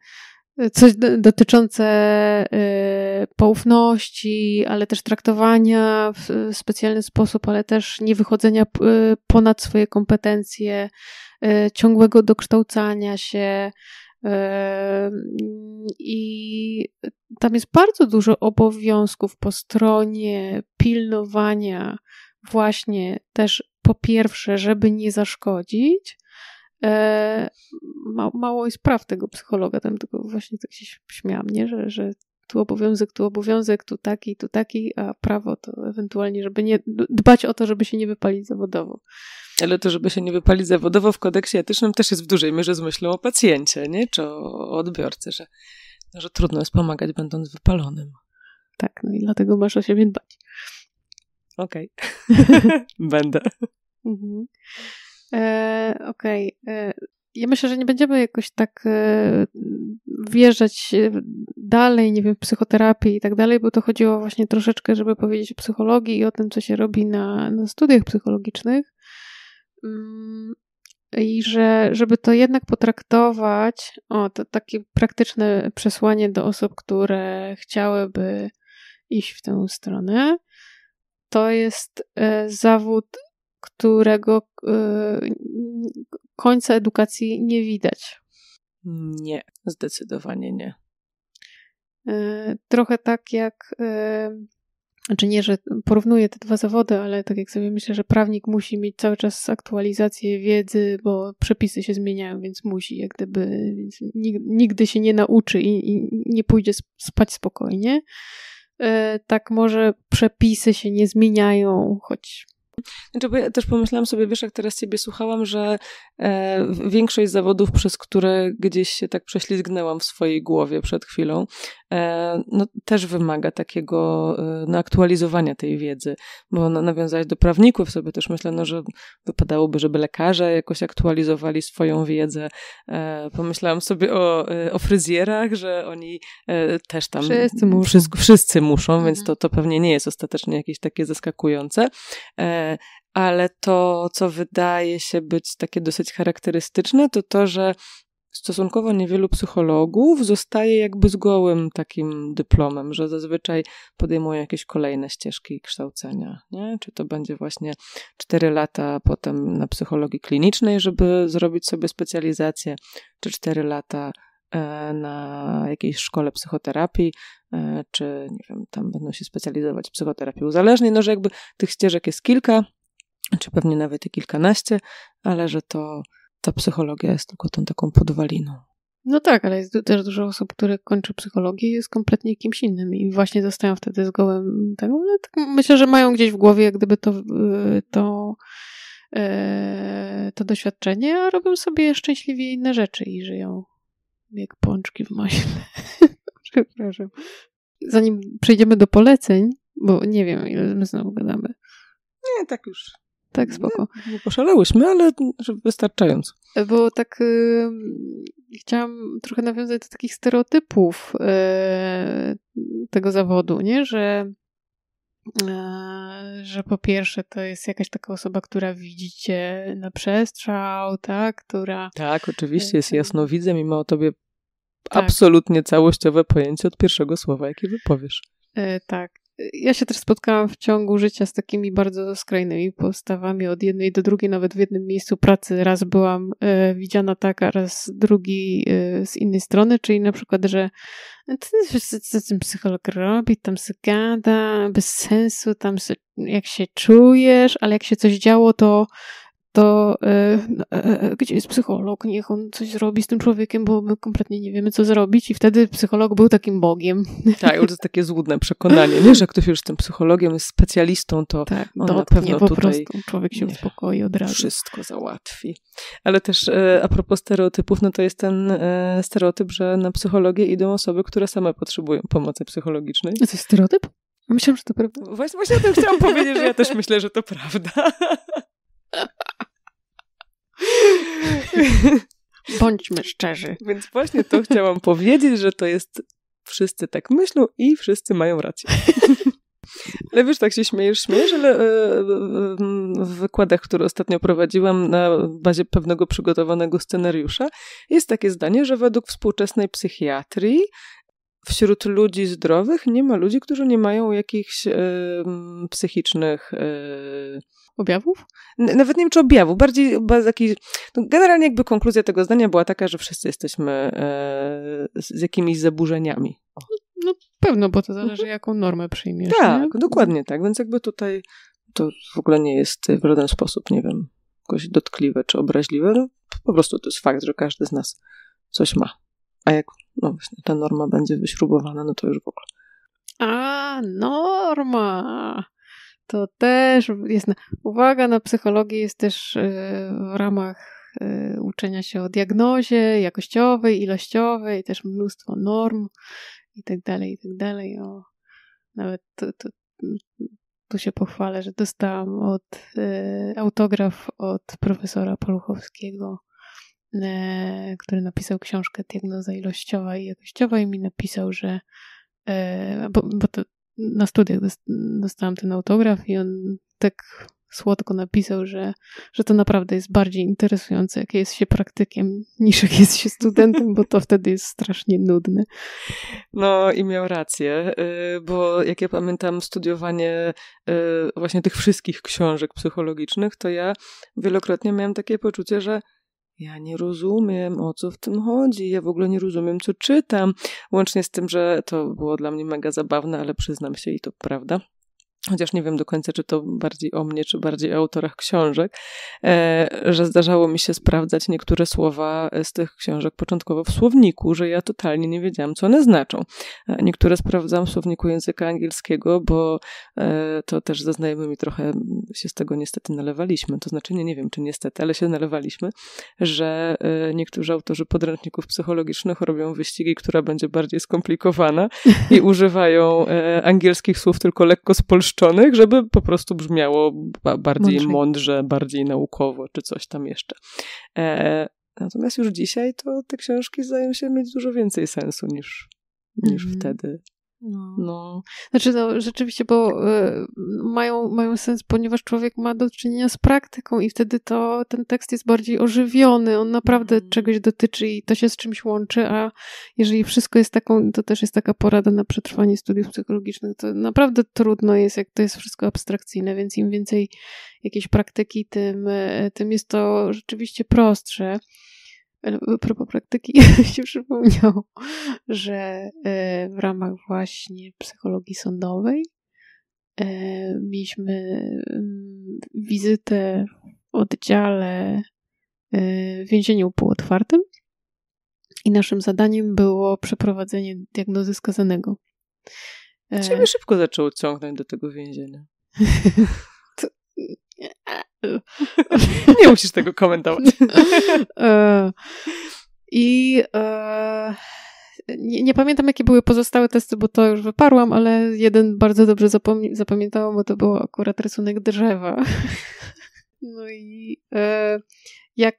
coś dotyczące poufności, ale też traktowania w specjalny sposób, ale też nie wychodzenia ponad swoje kompetencje, ciągłego dokształcania się, i tam jest bardzo dużo obowiązków po stronie pilnowania, właśnie też po pierwsze, żeby nie zaszkodzić. E, mało jest praw tego psychologa, tam tylko właśnie tak się śmiałam, nie? Że, że tu obowiązek, tu obowiązek, tu taki, tu taki, a prawo to ewentualnie, żeby nie dbać o to, żeby się nie wypalić zawodowo. Ale to, żeby się nie wypalić zawodowo w kodeksie etycznym też jest w dużej mierze z myślą o pacjencie, nie? Czy o odbiorcy, że, no, że trudno jest pomagać będąc wypalonym. Tak, no i dlatego masz o siebie dbać. Okej. Okay. Będę. Mhm. E, Okej. Okay. E, ja myślę, że nie będziemy jakoś tak e, wjeżdżać e, dalej, nie wiem, w psychoterapię i tak dalej, bo to chodziło właśnie troszeczkę, żeby powiedzieć o psychologii i o tym, co się robi na, na studiach psychologicznych. Mm, I że, żeby to jednak potraktować, o, to takie praktyczne przesłanie do osób, które chciałyby iść w tę stronę, to jest e, zawód, którego, końca edukacji nie widać. Nie, zdecydowanie nie. E, trochę tak jak, e, znaczy nie, że porównuję te dwa zawody, ale tak jak sobie myślę, że prawnik musi mieć cały czas aktualizację wiedzy, bo przepisy się zmieniają, więc musi, jak gdyby, nigdy się nie nauczy i nie pójdzie spać spokojnie. E, tak może przepisy się nie zmieniają, choć znaczy, bo ja też pomyślałam sobie, wiesz, jak teraz ciebie słuchałam, że e, większość zawodów, przez które gdzieś się tak prześlizgnęłam w swojej głowie przed chwilą, e, no, też wymaga takiego e, no, aktualizowania tej wiedzy, bo no, nawiązać do prawników sobie też myślę, no, że wypadałoby, żeby lekarze jakoś aktualizowali swoją wiedzę. E, pomyślałam sobie o, e, o fryzjerach, że oni e, też tam wszyscy muszą, wszyscy, wszyscy muszą mhm. więc to, to pewnie nie jest ostatecznie jakieś takie zaskakujące. E, ale to, co wydaje się być takie dosyć charakterystyczne, to to, że stosunkowo niewielu psychologów zostaje jakby z gołym takim dyplomem, że zazwyczaj podejmują jakieś kolejne ścieżki kształcenia. Nie? Czy to będzie właśnie 4 lata potem na psychologii klinicznej, żeby zrobić sobie specjalizację, czy 4 lata E, na jakiejś szkole psychoterapii, e, czy nie wiem, tam będą się specjalizować w psychoterapii uzależnień, no że jakby tych ścieżek jest kilka, czy pewnie nawet i kilkanaście, ale że to ta psychologia jest tylko tą taką podwaliną. No tak, ale jest też dużo osób, które kończy psychologię i jest kompletnie kimś innym i właśnie zostają wtedy z gołem tego, no, ale tak myślę, że mają gdzieś w głowie jak gdyby to, e, to, to doświadczenie, a robią sobie szczęśliwie inne rzeczy i żyją jak pączki w maśle. Przepraszam. Zanim przejdziemy do poleceń, bo nie wiem, ile my znowu gadamy. Nie, tak już. Tak, spoko. No, nie, poszalałyśmy, ale wystarczająco. Bo tak y, chciałam trochę nawiązać do takich stereotypów y, tego zawodu, nie? Że E, że po pierwsze to jest jakaś taka osoba, która widzi cię na przestrzał, tak? Która... Tak, oczywiście e, jest jasnowidzem i ma o tobie tak. absolutnie całościowe pojęcie od pierwszego słowa, jakie wypowiesz. E, tak, ja się też spotkałam w ciągu życia z takimi bardzo skrajnymi postawami od jednej do drugiej, nawet w jednym miejscu pracy. Raz byłam e, widziana tak, a raz drugi e, z innej strony, czyli na przykład, że co ten psycholog robi, tam se gada, bez sensu, tam se, jak się czujesz, ale jak się coś działo, to to e, no, e, e, e, gdzie jest psycholog? Niech on coś zrobi z tym człowiekiem, bo my kompletnie nie wiemy, co zrobić. I wtedy psycholog był takim bogiem. Tak, już jest takie złudne przekonanie, nie? że ktoś już z tym psychologiem jest specjalistą, to tak, on na pewno po tutaj... Prostu. Człowiek się nie, uspokoi od razu. Wszystko załatwi. Ale też e, a propos stereotypów, no to jest ten e, stereotyp, że na psychologię idą osoby, które same potrzebują pomocy psychologicznej. A to jest stereotyp? Myślałam, że to prawda. Właśnie, właśnie o tym chciałam powiedzieć, że ja też myślę, że to prawda. Bądźmy szczerzy. Więc właśnie to chciałam powiedzieć, że to jest wszyscy tak myślą i wszyscy mają rację. Ale wiesz, tak się śmiejesz, śmiejesz, ale e, e, e, w wykładach, które ostatnio prowadziłam na bazie pewnego przygotowanego scenariusza, jest takie zdanie, że według współczesnej psychiatrii wśród ludzi zdrowych nie ma ludzi, którzy nie mają jakichś psychicznych Objawów? Nawet nie wiem, czy objawów, bardziej bez No generalnie jakby konkluzja tego zdania była taka, że wszyscy jesteśmy e, z jakimiś zaburzeniami. O. No, no pewno, bo to zależy mhm. jaką normę przyjmiesz. Tak, nie? dokładnie tak, więc jakby tutaj to w ogóle nie jest w żaden sposób, nie wiem, jakoś dotkliwe czy obraźliwe. No, po prostu to jest fakt, że każdy z nas coś ma. A jak no właśnie ta norma będzie wyśrubowana, no to już w ogóle. A, norma! to też jest. Na... Uwaga na psychologię jest też y, w ramach y, uczenia się o diagnozie jakościowej, ilościowej, też mnóstwo norm i tak dalej, i tak dalej. O, nawet tu, tu, tu się pochwalę, że dostałam od y, autograf od profesora Poluchowskiego który napisał książkę Diagnoza ilościowa i jakościowa i mi napisał, że bo, bo to na studiach dostałam ten autograf i on tak słodko napisał, że, że to naprawdę jest bardziej interesujące, jak jest się praktykiem, niż jak jest się studentem, bo to wtedy jest strasznie nudne. No i miał rację, y, bo jak ja pamiętam studiowanie y, właśnie tych wszystkich książek psychologicznych, to ja wielokrotnie miałam takie poczucie, że ja nie rozumiem, o co w tym chodzi. Ja w ogóle nie rozumiem, co czytam. Łącznie z tym, że to było dla mnie mega zabawne, ale przyznam się i to prawda chociaż nie wiem do końca, czy to bardziej o mnie, czy bardziej o autorach książek, e, że zdarzało mi się sprawdzać niektóre słowa e, z tych książek początkowo w słowniku, że ja totalnie nie wiedziałam, co one znaczą. E, niektóre sprawdzam w słowniku języka angielskiego, bo to też ze znajomymi trochę się z tego niestety nalewaliśmy. To znaczy, nie, nie wiem, czy niestety, ale się nalewaliśmy, że niektórzy autorzy podręczników psychologicznych robią wyścigi, która będzie bardziej skomplikowana i używają angielskich słów tylko lekko spolszczonych uproszczonych, żeby po prostu brzmiało bardziej Mądrzej. mądrze, bardziej naukowo, czy coś tam jeszcze. E, natomiast już dzisiaj to te książki zdają się mieć dużo więcej sensu niż, niż mm. wtedy no. no. Znaczy, no, rzeczywiście, bo y, mają, mają sens, ponieważ człowiek ma do czynienia z praktyką i wtedy to ten tekst jest bardziej ożywiony, on naprawdę mm. czegoś dotyczy i to się z czymś łączy, a jeżeli wszystko jest taką, to też jest taka porada na przetrwanie studiów psychologicznych, to naprawdę trudno jest, jak to jest wszystko abstrakcyjne, więc im więcej jakiejś praktyki, tym, e, tym jest to rzeczywiście prostsze propos praktyki się przypomniał, że e, w ramach właśnie psychologii sądowej e, mieliśmy mm, wizytę w oddziale e, w więzieniu półotwartym i naszym zadaniem było przeprowadzenie diagnozy skazanego. Ciebie szybko zaczął ciągnąć do tego więzienia. to, Nie musisz tego komentować. E, I e, nie, nie, pamiętam, jakie były pozostałe testy, bo to już wyparłam, ale jeden bardzo dobrze zapom- zapamiętałam, bo to był akurat rysunek drzewa. No i e, jak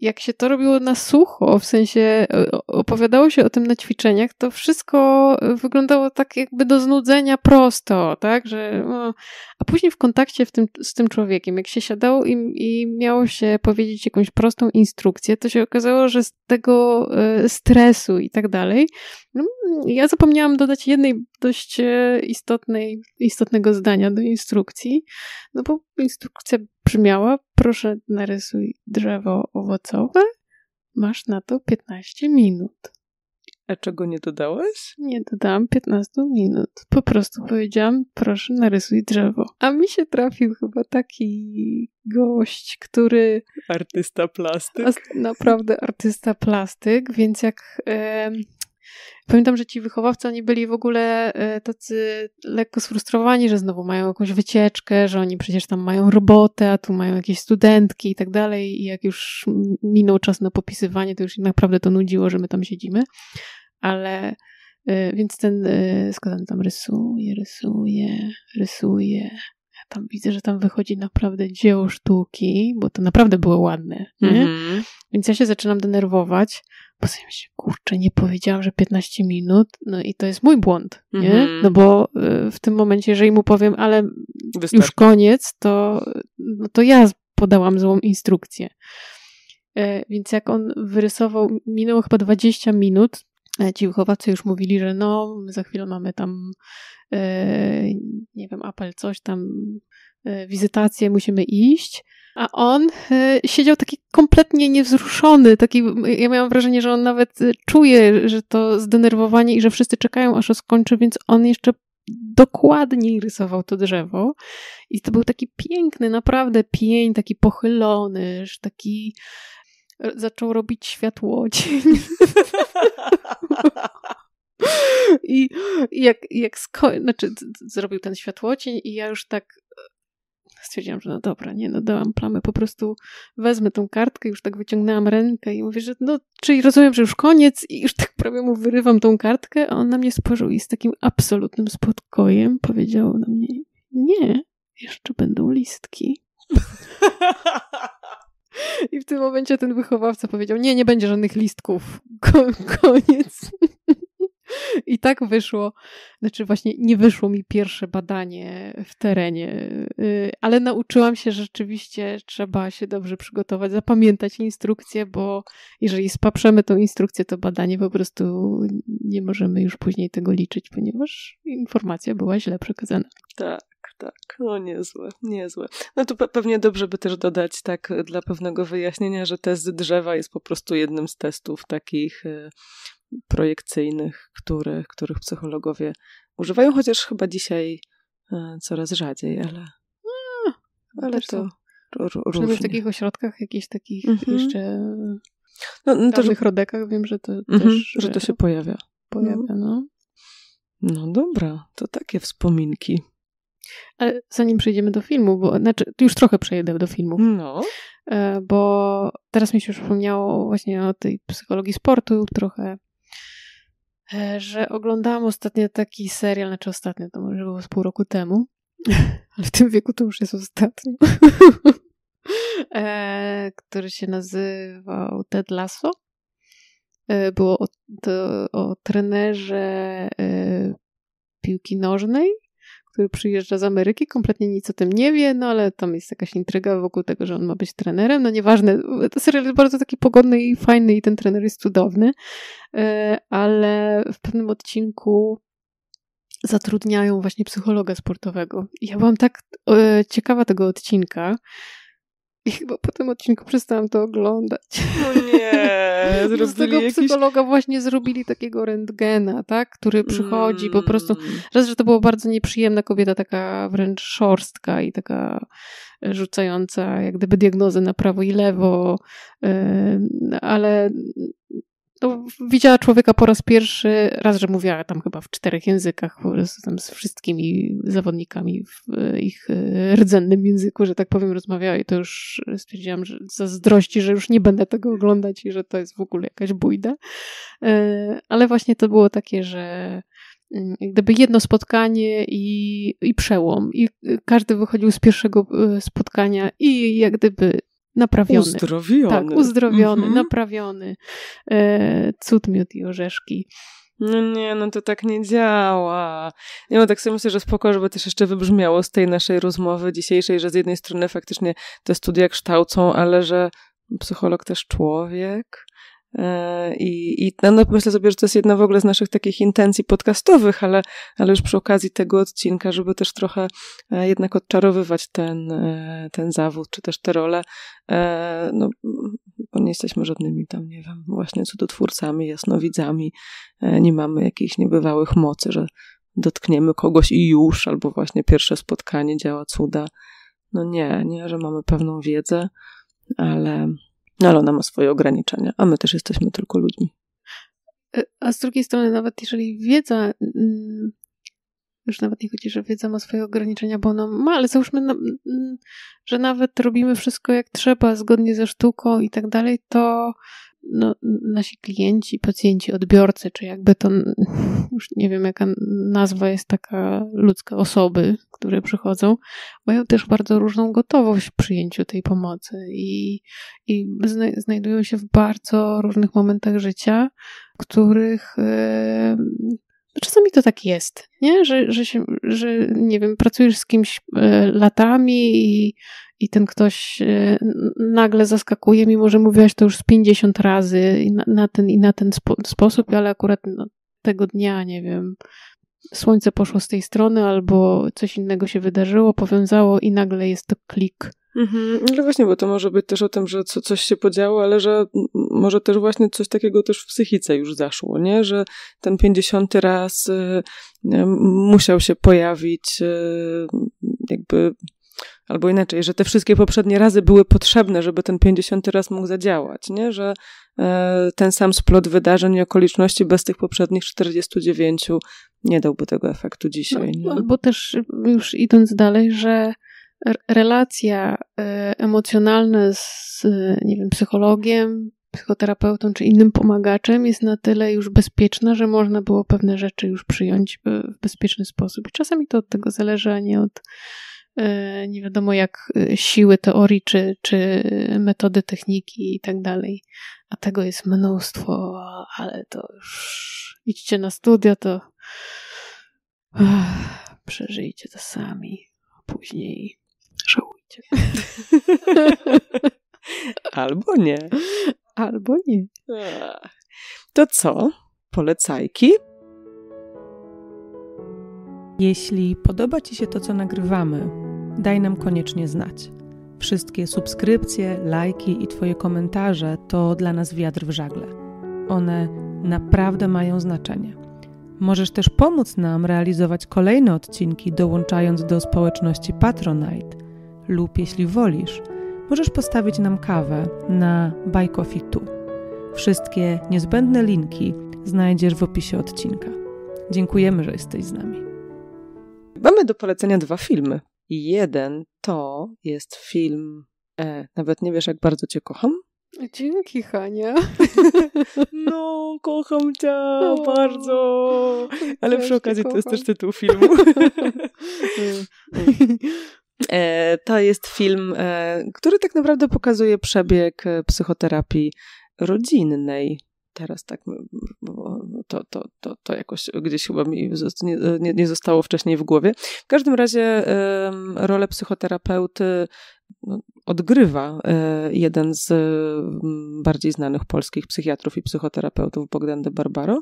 jak się to robiło na sucho, w sensie e, opowiadało się o tym na ćwiczeniach, to wszystko e, wyglądało tak jakby do znudzenia prosto, tak, że no. a później w kontakcie w tym, z tym człowiekiem, jak się siadało i, i miało się powiedzieć jakąś prostą instrukcję, to się okazało, że z tego e, stresu i tak dalej, no, ja zapomniałam dodać jednej dość istotnej, istotnego zdania do instrukcji, no bo instrukcja brzmiała: Proszę, narysuj drzewo owocowe. Masz na to 15 minut. A czego nie dodałeś? Nie dodałam 15 minut. Po prostu powiedziałam, proszę narysuj drzewo. A mi się trafił chyba taki gość, który... Artysta plastyk. Naprawdę artysta plastyk, więc jak... Pamiętam, że ci wychowawcy, oni byli w ogóle e, tacy lekko sfrustrowani, że znowu mają jakąś wycieczkę, że oni przecież tam mają robotę, a tu mają jakieś studentki i tak dalej. I jak już minął czas na popisywanie, to już naprawdę to nudziło, że my tam siedzimy. Ale e, więc ten, e, skąd tam rysuje, rysuje, rysuje, tam widzę, że tam wychodzi naprawdę dzieło sztuki, bo to naprawdę było ładne. Mm-hmm. Więc ja się zaczynam denerwować, bo sobie myślę, kurczę, nie powiedziałam, że 15 minut, no i to jest mój błąd, nie? Mm-hmm. No bo y, w tym momencie, jeżeli mu powiem, ale Wystarczy. już koniec, to, no to ja podałam złą instrukcję. E, więc jak on wyrysował, minęło chyba 20 minut, E, ci wychowawcy już mówili, że no, za chwilę mamy tam, e, nie wiem, apel, coś tam, e, wizytację, musimy iść. A on siedział taki kompletnie niewzruszony, taki, ja miałam wrażenie, że on nawet czuje, że to zdenerwowanie i że wszyscy czekają, aż to skończy, więc on jeszcze dokładniej rysował to drzewo. I to był taki piękny, naprawdę pień, taki pochylony, taki zaczął robić światło dzień. I jak, jak znaczy, zrobił ten światłocień i ja już tak e, stwierdziłam, że no dobra, nie, no dałam plamę, po prostu wezmę tą kartkę, już tak wyciągnęłam rękę i mówię, że no, czyli rozumiem, że już koniec i już tak prawie mu wyrywam tą kartkę, a on na mnie spojrzał i z takim absolutnym spokojem powiedział na mnie, nie, jeszcze będą listki. I w tym momencie ten wychowawca powiedział: Nie, nie będzie żadnych listków. Ko koniec. I tak wyszło, znaczy właśnie nie wyszło mi pierwsze badanie w terenie, y, ale nauczyłam się, że rzeczywiście trzeba się dobrze przygotować, zapamiętać instrukcję, bo jeżeli spaprzemy tą instrukcję, to badanie po prostu nie możemy już później tego liczyć, ponieważ informacja była źle przekazana. Tak tak. O, no niezłe, niezłe. No tu pewnie dobrze by też dodać, tak, e, dla pewnego wyjaśnienia, że test drzewa jest po prostu jednym z testów takich e, projekcyjnych, które, których psychologowie używają, chociaż chyba dzisiaj e, coraz rzadziej, ale, ale tak to różnie. w takich ośrodkach jakichś takich mhm. jeszcze no, no też... w rodekach wiem, że to mhm, też... Że to się pojawia. Pojawia, no. no. No dobra, to takie wspominki. Ale zanim przejdziemy do filmu, bo znaczy już trochę przejdę do filmu. No. E, bo teraz mi się już przypomniało właśnie o tej psychologii sportu trochę, e, że oglądałam ostatnio taki serial, znaczy ostatnio, to może było z pół roku temu, ale w tym wieku to już jest ostatnio. E, który się nazywał Ted Lasso. Było o, to, o trenerze piłki nożnej, który przyjeżdża z Ameryki, kompletnie nic o tym nie wie, no ale tam jest jakaś intryga wokół tego, że on ma być trenerem, no nieważne. ten serial jest bardzo taki pogodny i fajny i ten trener jest cudowny, e, ale w pewnym odcinku zatrudniają właśnie psychologa sportowego. I ja byłam tak e, ciekawa tego odcinka, i chyba po tym odcinku przestałam to oglądać. No nie. z tego jakiś... psychologa właśnie zrobili takiego rentgena, tak? Który przychodzi mm. po prostu. Mm. Raz, że to była bardzo nieprzyjemna kobieta, taka wręcz szorstka i taka e, rzucająca jak gdyby diagnozę na prawo i lewo, e, ale no, widziała człowieka po raz pierwszy, raz, że mówiła tam chyba w czterech językach, tam z wszystkimi zawodnikami w ich e, rdzennym języku, że tak powiem, rozmawiała i to już stwierdziłam, że zazdrości, że już nie będę tego oglądać i że to jest w ogóle jakaś bójda. E, ale właśnie to było takie, że mm, gdyby jedno spotkanie i, i przełom. I e, każdy wychodził z pierwszego spotkania i jak gdyby naprawiony. Uzdrowiony. Tak, uzdrowiony, mhm. naprawiony. E, cud miód i orzeszki. No nie, no to tak nie działa. Nie no, tak sobie myślę, że spoko, żeby też jeszcze wybrzmiało z tej naszej rozmowy dzisiejszej, że z jednej strony faktycznie te studia kształcą, ale że psycholog też człowiek, E, I, i no, no, myślę sobie, że to jest jedna w ogóle z naszych takich intencji podcastowych, ale, ale już przy okazji tego odcinka, żeby też trochę e, jednak odczarowywać ten, e, ten zawód, czy też te role. No, bo nie jesteśmy żadnymi tam, nie wiem, właśnie cudotwórcami, jasnowidzami, nie mamy jakichś niebywałych mocy, że dotkniemy kogoś i już, albo właśnie pierwsze spotkanie działa cuda. No nie, nie, że mamy pewną wiedzę, ale no ale ona ma swoje ograniczenia, a my też jesteśmy tylko ludźmi. E, a z drugiej strony, nawet jeżeli wiedza, mm, już nawet nie chodzi, że wiedza ma swoje ograniczenia, bo ona ma, ale załóżmy, no, mm, że nawet robimy wszystko jak trzeba, zgodnie ze sztuką i tak dalej, to no, nasi klienci, pacjenci, odbiorcy, czy jakby to, już nie wiem jaka nazwa jest taka ludzka osoby, które przychodzą, mają też bardzo różną gotowość w przyjęciu tej pomocy i, i zna, znajdują się w bardzo różnych momentach życia, których yy, Czasami to tak jest, nie? Że, że, się, że nie wiem, pracujesz z kimś e, latami i, i ten ktoś y, nagle zaskakuje, mimo że mówiłaś to już z 50 razy na, na, ten i na ten spo, sposób, ale akurat no, tego dnia, nie wiem, słońce poszło z tej strony albo coś innego się wydarzyło, powiązało i nagle jest to klik. Mhm. No właśnie, bo to może być też o tym, że co, coś się podziało, ale że może też właśnie coś takiego też w psychice już zaszło, nie? Że ten pięćdziesiąty raz y, y, musiał się pojawić y, jakby albo inaczej, że te wszystkie poprzednie razy były potrzebne, żeby ten 50 raz mógł zadziałać, nie? Że e, ten sam splot wydarzeń i okoliczności bez tych poprzednich 49 nie dałby tego efektu dzisiaj. No, albo też y, już idąc dalej, że relacja e, emocjonalna z y, nie wiem, psychologiem, psychoterapeutą czy innym pomagaczem jest na tyle już bezpieczna, że można było pewne rzeczy już przyjąć y, w bezpieczny sposób. I czasami to od tego zależy, a nie od E, nie wiadomo jak e, siły teorii, czy, czy metody techniki i tak dalej. A tego jest mnóstwo, ale to już idźcie na studia, to przeżyjcie to sami. A później żałujcie. Albo nie. Albo nie. To co? Polecajki? Jeśli podoba Ci się to, co nagrywamy, daj nam koniecznie znać. Wszystkie subskrypcje, lajki i Twoje komentarze to dla nas wiatr w żagle. One naprawdę mają znaczenie. Możesz też pomóc nam realizować kolejne odcinki, dołączając do społeczności Patronite, lub jeśli wolisz, możesz postawić nam kawę na Buy Coffee 2. Wszystkie niezbędne linki znajdziesz w opisie odcinka. Dziękujemy, że jesteś z nami. Mamy do polecenia dwa filmy. Jeden to jest film e, Nawet nie wiesz, jak bardzo cię kocham. Dzięki, Hania. No, kocham cię no. bardzo. Ale przy okazji to jest też tytuł filmu. E, to jest film, e, który tak naprawdę pokazuje przebieg psychoterapii rodzinnej teraz tak, bo to, to, to, to jakoś gdzieś chyba mi nie, nie, zostało wcześniej w głowie. W każdym razie rolę psychoterapeuty no, odgrywa e, jeden z bardziej znanych polskich psychiatrów i psychoterapeutów, Bogdan de Barbaro,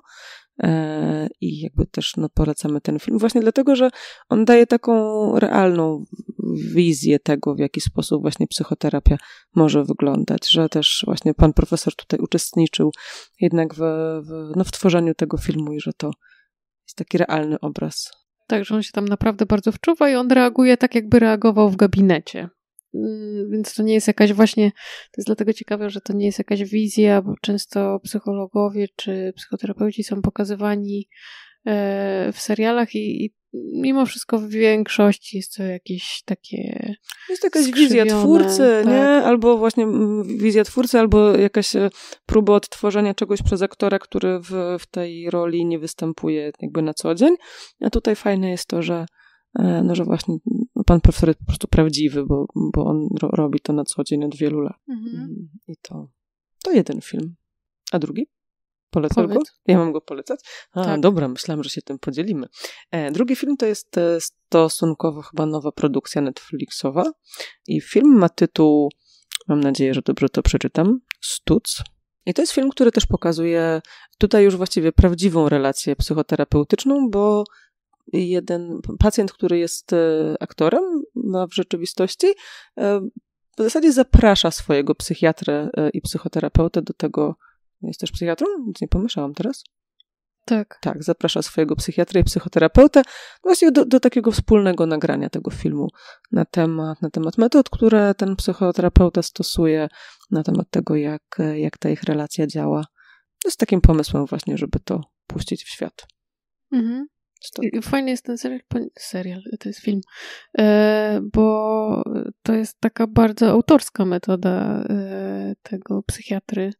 E, I jakby też no, polecamy ten film, właśnie dlatego, że on daje taką realną wizję tego, w jaki sposób właśnie psychoterapia może wyglądać, że też właśnie pan profesor tutaj uczestniczył jednak w, w, no, w tworzeniu tego filmu i że to jest taki realny obraz. Także on się tam naprawdę bardzo wczuwa i on reaguje tak, jakby reagował w gabinecie. Y, więc to nie jest jakaś właśnie, to jest dlatego ciekawe, że to nie jest jakaś wizja, bo często psychologowie czy psychoterapeuci są pokazywani e, w serialach i, i mimo wszystko w większości jest to jakieś takie. Jest jakaś wizja twórcy, tak. nie? Albo właśnie mm, wizja twórcy, albo jakaś e, próba odtworzenia czegoś przez aktora, który w, w tej roli nie występuje jakby na co dzień. A tutaj fajne jest to, że e, no, że właśnie pan profesor jest po prostu prawdziwy, bo, bo on ro, robi to na co dzień od wielu lat. Mhm. Mm, I to, to jeden film. A drugi? Polecam go? Ja mam go polecać? A, tak. dobra, myślałam, że się tym podzielimy. E, drugi film to jest e, stosunkowo chyba nowa produkcja Netflixowa i film ma tytuł, mam nadzieję, że dobrze to przeczytam, Stuc. I to jest film, który też pokazuje tutaj już właściwie prawdziwą relację psychoterapeutyczną, bo jeden pacjent, który jest e, aktorem w rzeczywistości, e, w zasadzie zaprasza swojego psychiatrę e, i psychoterapeutę do tego. Jest też psychiatrą? Nic nie pomyślałam teraz. Tak. Tak, zaprasza swojego psychiatra i psychoterapeutę no właśnie do, do, takiego wspólnego nagrania tego filmu na temat, na temat metod, które ten psychoterapeuta stosuje, na temat tego, jak, jak ta ich relacja działa. Z takim pomysłem właśnie, żeby to puścić w świat. Mhm. To... Fajny jest ten serial, serial to jest film, e, bo to jest taka bardzo autorska metoda e, tego psychiatry.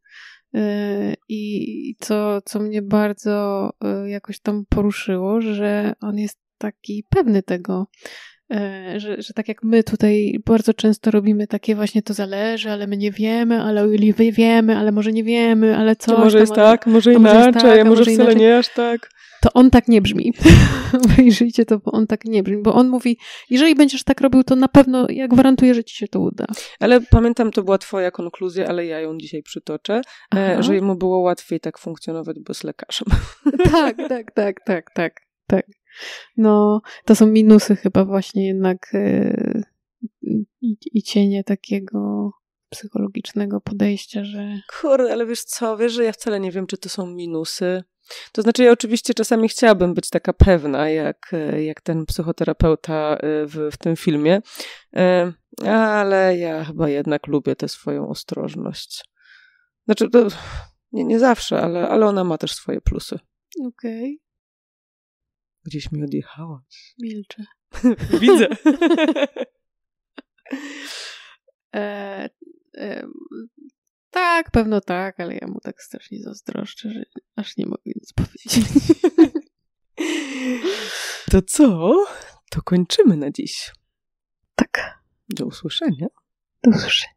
E, I co, co mnie bardzo jakoś tam poruszyło, że on jest taki pewny tego, że, że tak jak my tutaj bardzo często robimy takie właśnie to zależy, ale my nie wiemy, ale wy wiemy, ale może nie wiemy, ale co. Tak, może jest tak, może inaczej, może, inaczej, a tak, może wcale inaczej. nie aż tak to on tak nie brzmi. Wyjrzyjcie to, bo on tak nie brzmi. Bo on mówi, jeżeli będziesz tak robił, to na pewno, ja gwarantuję, że ci się to uda. Ale pamiętam, to była twoja konkluzja, ale ja ją dzisiaj przytoczę, e, Aha. że mu było łatwiej tak funkcjonować, bo z lekarzem. Tak, tak, tak, tak, tak, tak. No, to są minusy chyba właśnie jednak yy, i, i cienie takiego psychologicznego podejścia, że... Kurde, ale wiesz co, wiesz, że ja wcale nie wiem, czy to są minusy. To znaczy, ja oczywiście czasami chciałabym być taka pewna, jak, e, jak ten psychoterapeuta e, w, w tym filmie, e, ale ja chyba jednak lubię tę swoją ostrożność. Znaczy, to nie, nie zawsze, ale, ale ona ma też swoje plusy. Okej. Okay. Gdzieś mi odjechałaś. Milczę. Widzę. e, tak, pewno tak, ale ja mu tak strasznie zazdroszczę, że aż nie mogę nic powiedzieć. To co? To kończymy na dziś. Tak. Do usłyszenia. Do usłyszenia.